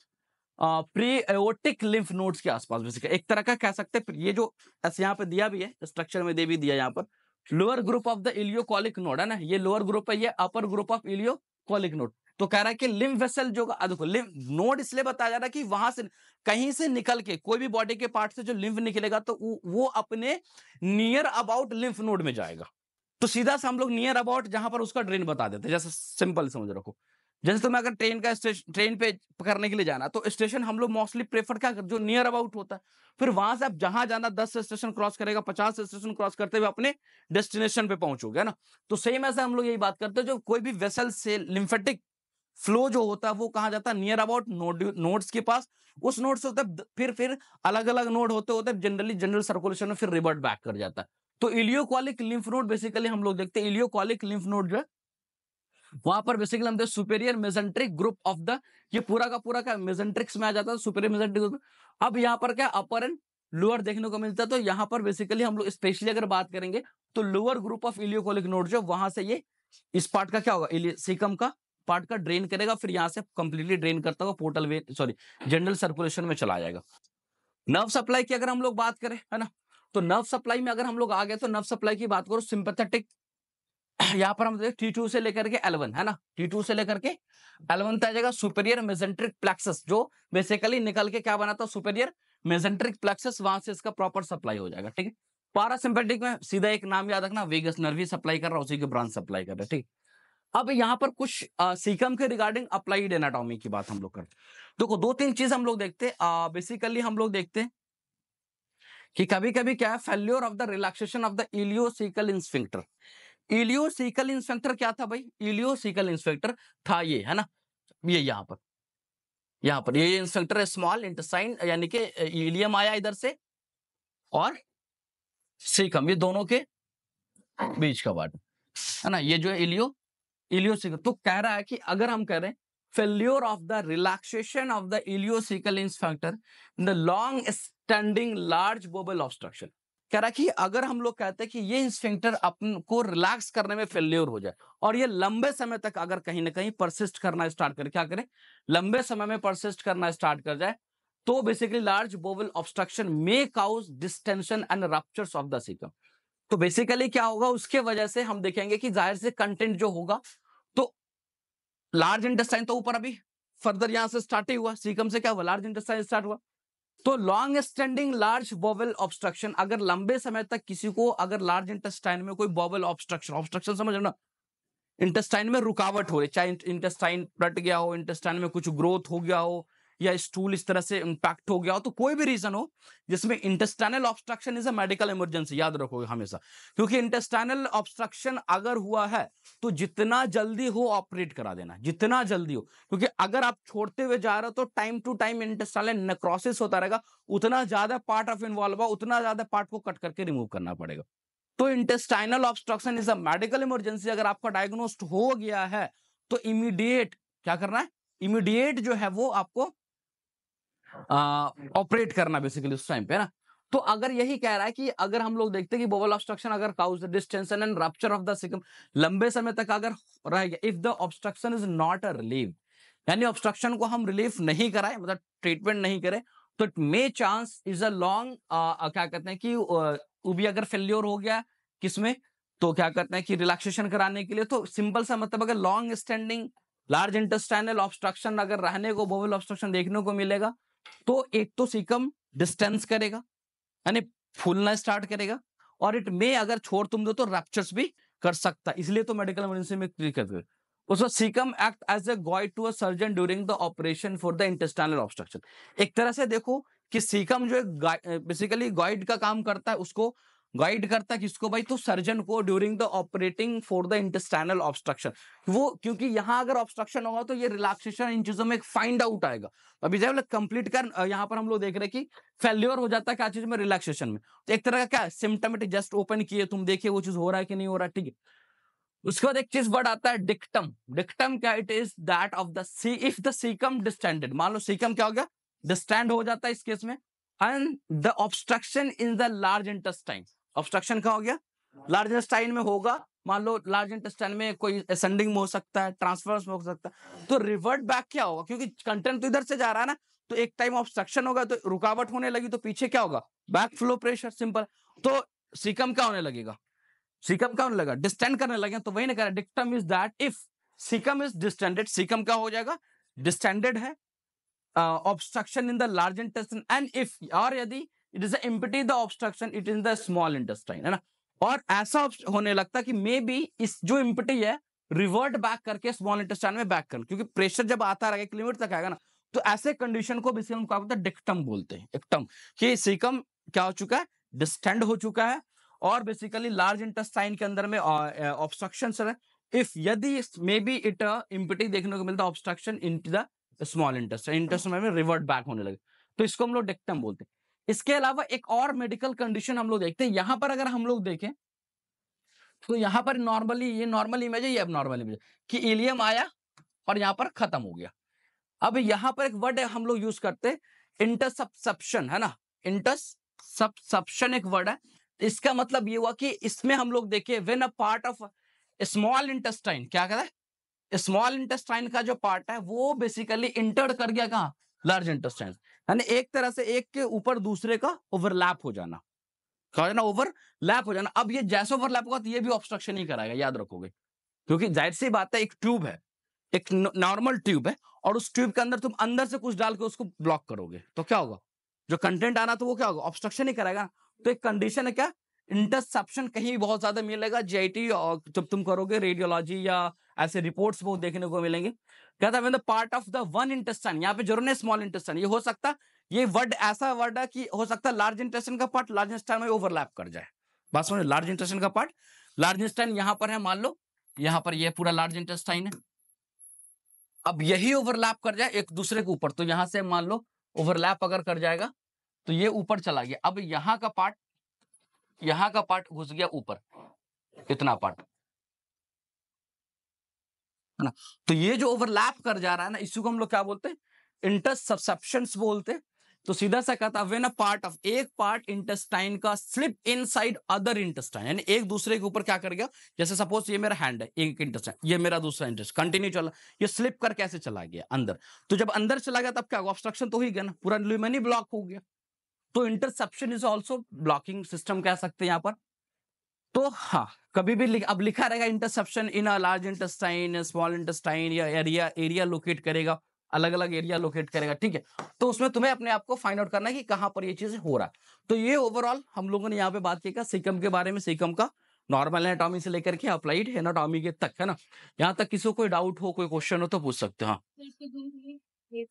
preaortic lymph nodes के आसपास बेसिकली एक तरह का कह सकते हैं ये जो ऐसे यहाँ पे दिया भी है स्ट्रक्चर में दे भी दिया यहाँ पर lower group of the ileocolic node है ना ये लोअर ग्रुप है ये upper group of ileocolic node तो कह रहा है कि लिम्फ वेसल जो देखो लिम्फ नोड इसलिए बताया जा रहा है कि वहां से कहीं से निकल के कोई भी बॉडी के पार्ट से जो लिम्फ निकलेगा तो वो अपने नियर अबाउट लिम्फ नोड में जाएगा तो सीधा से हम लोग नियर अबाउट जहां पर उसका ड्रेन बता देते हैं जैसे सिंपल समझ रखो जैसे तुम्हें अगर ट्रेन का ट्रेन पे पकड़ने के लिए जाना तो स्टेशन हम लोग मोस्टली प्रेफर क्या कर जो नियर अबाउट होता है फिर वहां से आप जहां जाना दस स्टेशन क्रॉस करेगा पचास स्टेशन क्रॉस करते हुए अपने डेस्टिनेशन पे पहुंचोगे ना तो सेम ऐसा हम लोग यही बात करते हैं जो कोई भी वेसल से लिम्फेटिक फ्लो जो होता है वो कहा जाता है नियर अबाउट नोड नोड्स के पास उस नोड से होता है फिर फिर अलग अलग नोड होते होते जनरली जनरल सर्कुलेशन में फिर रिवर्ट बैक कर जाता है तो इलियोकॉलिक लिम्फ नोड बेसिकली हम लोग देखते हैं इलियोकॉलिक लिम्फ नोड जो है वहां पर बेसिकली हम देखते superior mesenteric group of the ये पूरा का पूरा क्या मेजेंट्रिक्स में आ जाता है सुपेरियर मेजेंट्रिक ग्रुप अब यहाँ पर क्या अपर एंड लोअर देखने को मिलता है तो यहाँ पर बेसिकली हम लोग स्पेशली अगर बात करेंगे तो lower group of ileocolic node जो वहां से ये इस पार्ट का क्या होगा सिकम का पार्ट का ड्रेन करेगा फिर यहाँ से कंप्लीटली ड्रेन करता होगा portal vein sorry general circulation में चला जाएगा नर्व सप्लाई की अगर हम लोग बात करें है ना तो नर्व सप्लाई में अगर हम लोग आ गए तो नर्व सप्लाई की बात करो सिंपथेटिक यहाँ पर हम देख टी से लेकर के एलवन है ना टी से लेकर के एलवन आ जाएगा सुपेरियर मेजेंट्रिक प्लेक्सस जो बेसिकली निकल के क्या बनाता है सुपेरियर मेजेंट्रिक प्लेक्सस वहां से इसका प्रॉपर सप्लाई हो जाएगा ठीक है पारासिम्पेटिक में सीधा एक नाम याद रखना वेगस नर्वी सप्लाई कर रहा है उसी के ब्रांच सप्लाई कर रहा है ठीक अब यहाँ पर कुछ आ, सीकम के रिगार्डिंग अप्लाइड एनाटॉमी की बात हम लोग करते देखो दो तीन चीज हम लोग देखते हैं बेसिकली हम लोग देखते हैं कि कभी कभी क्या है failure of the relaxation of the ileocaecal sphincter ileocaecal sphincter क्या था भाई इलियोसिकल इंस्पेक्टर था ये है ना ये यहाँ पर यहाँ पर ये इंस्पेक्टर है स्मॉल इंटरसाइन यानी कि इलियम आया इधर से और सीकम ये दोनों के बीच का वाटर है ना ये जो है इलियो इलियोसिकल तो कह रहा है कि अगर हम कह रहे हैं failure of the relaxation of the ileocaecal sphincter in the long standing large bowel obstruction कह रहा कि अगर हम लोग कहते हैं कि ये इंस्फिंक्टर अपन को रिलैक्स करने में फेल्योर हो जाए और ये लंबे समय तक अगर कहीं ना कहीं परसिस्ट करना स्टार्ट करे क्या करें लंबे समय में परसिस्ट करना स्टार्ट कर जाए तो basically large bowel obstruction may cause distension and ruptures of the caecum तो बेसिकली क्या होगा उसके वजह से हम देखेंगे कि जाहिर से कंटेंट जो होगा तो लार्ज इंटेस्टाइन तो ऊपर अभी फर्दर यहां से स्टार्ट ही हुआ सीकम से क्या हुआ लार्ज इंटेस्टाइन स्टार्ट हुआ तो long standing large bowel obstruction अगर लंबे समय तक किसी को अगर लार्ज इंटेस्टाइन में कोई बॉबल ऑब्स्ट्रक्शन ऑब्स्ट्रक्शन समझ ना इंटेस्टाइन में रुकावट हो रही चाहे इंटेस्टाइन पलट गया हो इंटेस्टाइन में कुछ ग्रोथ हो गया हो या स्टूल इस तरह से इंपैक्ट हो गया हो तो कोई भी रीजन हो जिसमें intestinal obstruction is a medical emergency याद रखोगे हमेशा क्योंकि इंटेस्टाइनल ऑब्स्ट्रक्शन अगर हुआ है तो जितना जल्दी हो ऑपरेट करा देना जितना जल्दी हो क्योंकि अगर आप छोड़ते हुए जा रहे हो तो time to time intestinal necrosis होता रहेगा उतना ज्यादा पार्ट ऑफ इन्वॉल्व उतना ज्यादा पार्ट को कट करके रिमूव करना पड़ेगा तो intestinal obstruction is a medical emergency अगर आपका डायग्नोस्ट हो गया है तो इमीडिएट क्या करना है इमीडिएट जो है वो आपको ऑपरेट करना बेसिकली उस टाइम पे ना तो अगर यही कह रहा है कि अगर हम लोग देखते हैं कि बोबल ऑब्स्ट्रक्शन अगर cause the distension and rupture of the caecum लंबे समय तक अगर रहेगा if the obstruction is not a relieve यानी ऑब्स्ट्रक्शन को हम रिलीफ नहीं कराए मतलब ट्रीटमेंट नहीं करें तो it may chance is a long क्या कहते हैं कि वो भी अगर फेल्योर हो गया किसमें तो क्या कहते हैं कि रिलैक्सेशन कराने के लिए तो सिंपल सा मतलब अगर long standing large intestinal obstruction अगर रहने को बोवल ऑब्स्ट्रक्शन देखने को मिलेगा तो एक तो सीकम डिस्टेंस करेगा यानी फूलना स्टार्ट करेगा और इट मे अगर छोड़ तुम दो तो रैप्चर्स भी कर सकता है इसलिए तो मेडिकल इमरजेंसी में क्लियर उसको caecum act as a guide to a surgeon during the operation for the intestinal obstruction एक तरह से देखो कि सीकम जो है बेसिकली गाइड का काम करता है उसको गाइड करता किसको भाई तो सर्जन को during the operating for the intestinal obstruction वो क्योंकि यहाँ अगर ऑब्स्ट्रक्शन होगा तो ये रिलैक्सेशन इन चीजों में एक फाइंड आउट आएगा अभी जब कंप्लीट कर यहाँ पर हम लोग देख रहे हैं कि फेल्योर हो जाता है क्या चीज में रिलैक्सेशन में तो एक तरह का क्या सिम्टोमेटिक जस्ट ओपन किए तुम देखिए वो चीज हो रहा है कि नहीं हो रहा ठीक है उसके बाद एक चीज वर्ड आता है डिक्टम डिक्टम क्या it is that of the C if the caecum distended मान लो सीकम क्या हो गया डिस्टेंड हो जाता है इस केस में and the obstruction in the large intestine obstruction का हो गया लार्ज हाँ। इंटेस्टाइन में होगा मान लो लार्ज इंटेस्टाइन में कोई असेंडिंग हो सकता है ट्रांसफर्स हो सकता है हाँ। तो रिवर्ट बैक क्या होगा क्योंकि कंटेंट तो इधर से जा रहा है ना तो एक टाइम ऑब्स्ट्रक्शन होगा तो रुकावट होने लगी तो पीछे क्या होगा बैक फ्लो प्रेशर सिंपल तो सीकम क्या होने लगेगा सीकम क्या होने लगा डिस्टेंड करने लगे तो वही ना कह रहा dictum is that if caecum is distended caecum क्या हो जाएगा डिस्टेंडेड है obstruction in the large intestine and if और यदि it is empty the obstruction it is the small intestine है ना और ऐसा होने लगता कि मे बी इस जो इम्पिटी है रिवर्ट बैक करके स्मॉल इंटेस्टाइन में बैक कर क्योंकि प्रेशर जब आता रहेगा एक लिमिट तक आएगा ना तो ऐसे कंडीशन को बेसिकली क्या बोलते हैं डिक्टम बोलते हैं एकटम कि सिकम क्या हो चुका है डिस्टेंड हो चुका है और बेसिकली लार्ज इंटेस्टाइन के अंदर में ऑब्स्ट्रक्शन है इफ यदि मे बी इट इम्पिटी देखने को मिलता है obstruction into the small intestine intestine में रिवर्ट बैक होने लगे तो इसको हम लोग डिक्टम बोलते हैं इसके अलावा एक और मेडिकल कंडीशन हम लोग देखते हैं यहां पर अगर हम लोग देखें तो यहां पर नॉर्मली ये नॉर्मल इमेज है ये अब नॉर्मल इमेज कि इलियम आया और यहां पर खत्म हो गया अब यहां पर एक वर्ड हम लोग यूज करते हैं इंटरसप्शन है ना इंटरसप्सप्शन एक वर्ड है इसका मतलब ये हुआ कि इसमें हम लोग देखे when a part of small intestine क्या कहते हैं स्मॉल इंटेस्टाइन का जो पार्ट है वो बेसिकली इंटर कर गया कहा लार्ज इंटेस्टाइन यानी एक तरह से एक के ऊपर दूसरे का ओवरलैप हो जाना क्या हो जाना ओवरलैप हो जाना अब ये जैसे ओवरलैप होगा तो ये भी ऑब्स्ट्रक्शन ही कराएगा याद रखोगे क्योंकि जाहिर सी बात है एक ट्यूब है एक नॉर्मल ट्यूब है और उस ट्यूब के अंदर तुम अंदर से कुछ डाल के उसको ब्लॉक करोगे तो क्या होगा जो कंटेंट आना तो वो क्या होगा ऑब्स्ट्रक्शन ही कराएगा तो एक कंडीशन है क्या इंटरसेप्शन कहीं बहुत ज्यादा मिलेगा जीआईटी और जब तुम करोगे रेडियोलॉजी या ऐसे रिपोर्ट्स बहुत देखने को मिलेंगे कहता है part of the one intestine यहाँ पे जरूर स्मॉल इंटेस्टन ये हो सकता ये वर्ड ऐसा वर्ड है कि हो सकता है लार्ज इंटेस्टन का पार्ट लार्ज इंटेस्टाइन में ओवरलैप कर जाए बात समझ लार्ज इंटेस्टन का पार्ट लार्ज इंटेस्टाइन यहाँ पर है मान लो यहाँ पर यह पूरा लार्ज इंटेस्टाइन है अब यही ओवरलैप कर जाए एक दूसरे के ऊपर तो यहां से मान लो ओवरलैप अगर कर जाएगा तो ये ऊपर चला गया अब यहाँ का पार्ट यहां का पार्ट घुस गया ऊपर इतना पार्ट है ना तो ये जो ओवरलैप कर जा रहा है ना इसी को हम लोग क्या बोलते हैं इंटर सबसेप्शन बोलते हैं तो सीधा सा कहता वेन अ पार्ट ऑफ एक पार्ट इंटेस्टाइन का स्लिप इनसाइड अदर इंटेस्टाइन यानी एक दूसरे के ऊपर क्या कर गया जैसे सपोज ये मेरा हैंड है एक इंटेस्टाइन ये मेरा दूसरा इंटेस्ट कंटिन्यू चला ये स्लिप कर कैसे चला गया अंदर तो जब अंदर चला गया तब क्या ऑब्स्ट्रक्शन तो ही गया ना पूरा ल्यूमेनी ब्लॉक हो गया तो interception is also blocking system कह सकते हैं यहाँ पर तो हाँ कभी भी लिख, अब लिखा रहेगा interception in a large intestine small intestine या एरिया एरिया लोकेट करेगा अलग अलग एरिया लोकेट करेगा ठीक है तो उसमें तुम्हें अपने आप को फाइंड आउट करना है कि कहां पर ये चीज हो रहा है तो ये ओवरऑल हम लोगों ने यहाँ पे बात किया सिकम के बारे में सिकम का नॉर्मल एनाटॉमी से लेकर के अप्लाइड एनाटॉमी के तक है ना यहाँ तक किसी कोई डाउट हो कोई क्वेश्चन हो तो पूछ सकते हो हाँ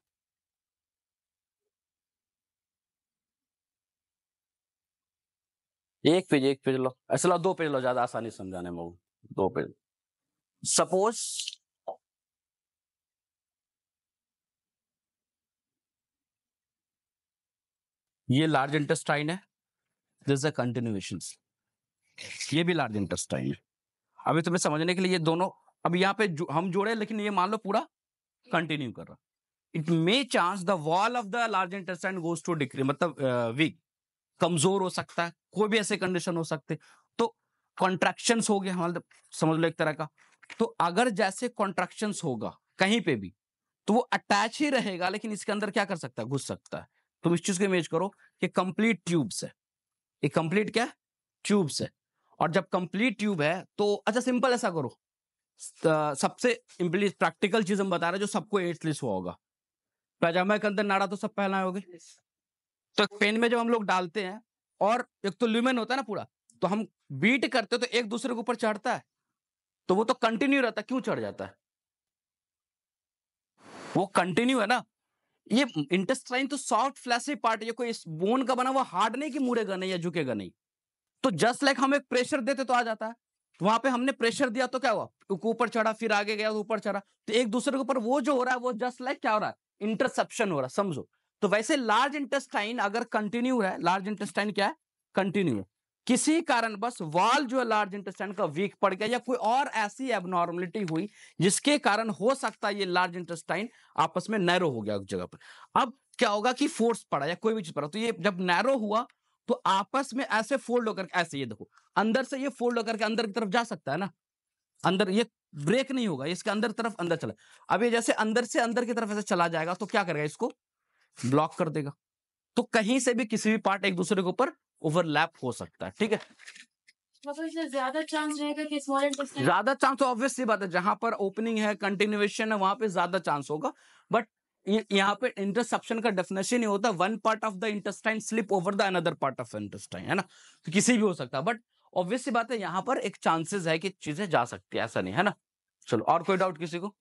एक पेज एक पेज लो ऐसा लो दो पेज लो ज्यादा आसानी समझाने में दो पेज सपोज ये लार्ज इंटेस्टाइन है दिस अ कंटिन्यूएशन ये भी लार्ज इंटेस्टाइन है अभी तुम्हें समझने के लिए ये दोनों अब यहाँ पे जो, हम जोड़े लेकिन ये मान लो पूरा कंटिन्यू कर रहा it may chance the wall of the large intestine goes to decree मतलब वीक uh, कमजोर हो सकता है कोई भी ऐसे कंडीशन हो सकते तो कॉन्ट्रेक्शन हो गए हमारे समझ लो एक तरह का तो अगर जैसे कॉन्ट्रेक्शन होगा कहीं पे भी तो वो अटैच ही रहेगा लेकिन इसके अंदर क्या कर सकता है घुस सकता है तुम इस चीज को इमेज करो कि कंप्लीट ट्यूब्स है ये कंप्लीट क्या ट्यूब्स है और जब कंप्लीट ट्यूब है तो अच्छा सिंपल ऐसा करो सबसे प्रैक्टिकल चीज हम बता रहे हैं जो सबको एट्स लिस्ट हुआ होगा पैजामा के अंदर नाड़ा तो सब पहनाए हो गए तो पेन में जब हम लोग डालते हैं और एक तो ल्यूमेन होता है ना पूरा तो हम बीट करते तो एक दूसरे के ऊपर चढ़ता है तो वो तो कंटिन्यू रहता है क्यों चढ़ जाता है वो कंटिन्यू है ना ये इंटेस्टाइन तो सॉफ्ट फ्लैशी पार्ट ये कोई इस बोन का बना हुआ हार्ड नहीं कि मुड़ेगा नहीं या झुकेगा नहीं तो जस्ट लाइक हम एक प्रेशर देते तो आ जाता है तो वहां पे हमने प्रेशर दिया तो क्या हुआ ऊपर चढ़ा फिर आगे गया तो ऊपर चढ़ा तो एक दूसरे के ऊपर वो जो हो रहा है वो जस्ट लाइक क्या हो रहा है इंटरसेप्शन हो रहा है समझो तो वैसे लार्ज इंटेस्टाइन अगर कंटिन्यू है लार्ज इंटेस्टाइन क्या है कंटिन्यू है किसी कारण बस वाल जो है लार्ज इंटेस्टाइन का वीक पड़ गया या कोई और ऐसी एबनॉर्मलिटी हुई जिसके कारण हो सकता है ये लार्ज इंटेस्टाइन आपस में नैरो हो गया जगह पर अब क्या होगा कि फोर्स पड़ा या कोई भी चीज पड़ा तो ये जब नैरो हुआ तो आपस में ऐसे फोल्ड होकर ऐसे ये देखो अंदर से ये फोल्ड होकर के अंदर की तरफ जा सकता है ना अंदर ये ब्रेक नहीं होगा इसके अंदर तरफ अंदर चला अब ये जैसे अंदर से अंदर की तरफ ऐसे चला जाएगा तो क्या करेगा इसको ब्लॉक कर देगा तो कहीं से भी किसी भी पार्ट एक दूसरे के ऊपर ओवरलैप हो सकता है ठीक है ज्यादा चांस रहेगा ज्यादा चांस तो बात है जहां पर ओपनिंग है कंटिन्यूएशन है वहां पे ज्यादा चांस होगा बट यहाँ पे इंटरसेप्शन का डेफिनेशन ही होता है one part of the intestine slip over the another part of intestine है ना तो किसी भी हो सकता है बट ऑब्वियसली बात है यहाँ पर एक चांसेस है कि चीजें जा सकती है ऐसा नहीं है ना चलो और कोई डाउट किसी को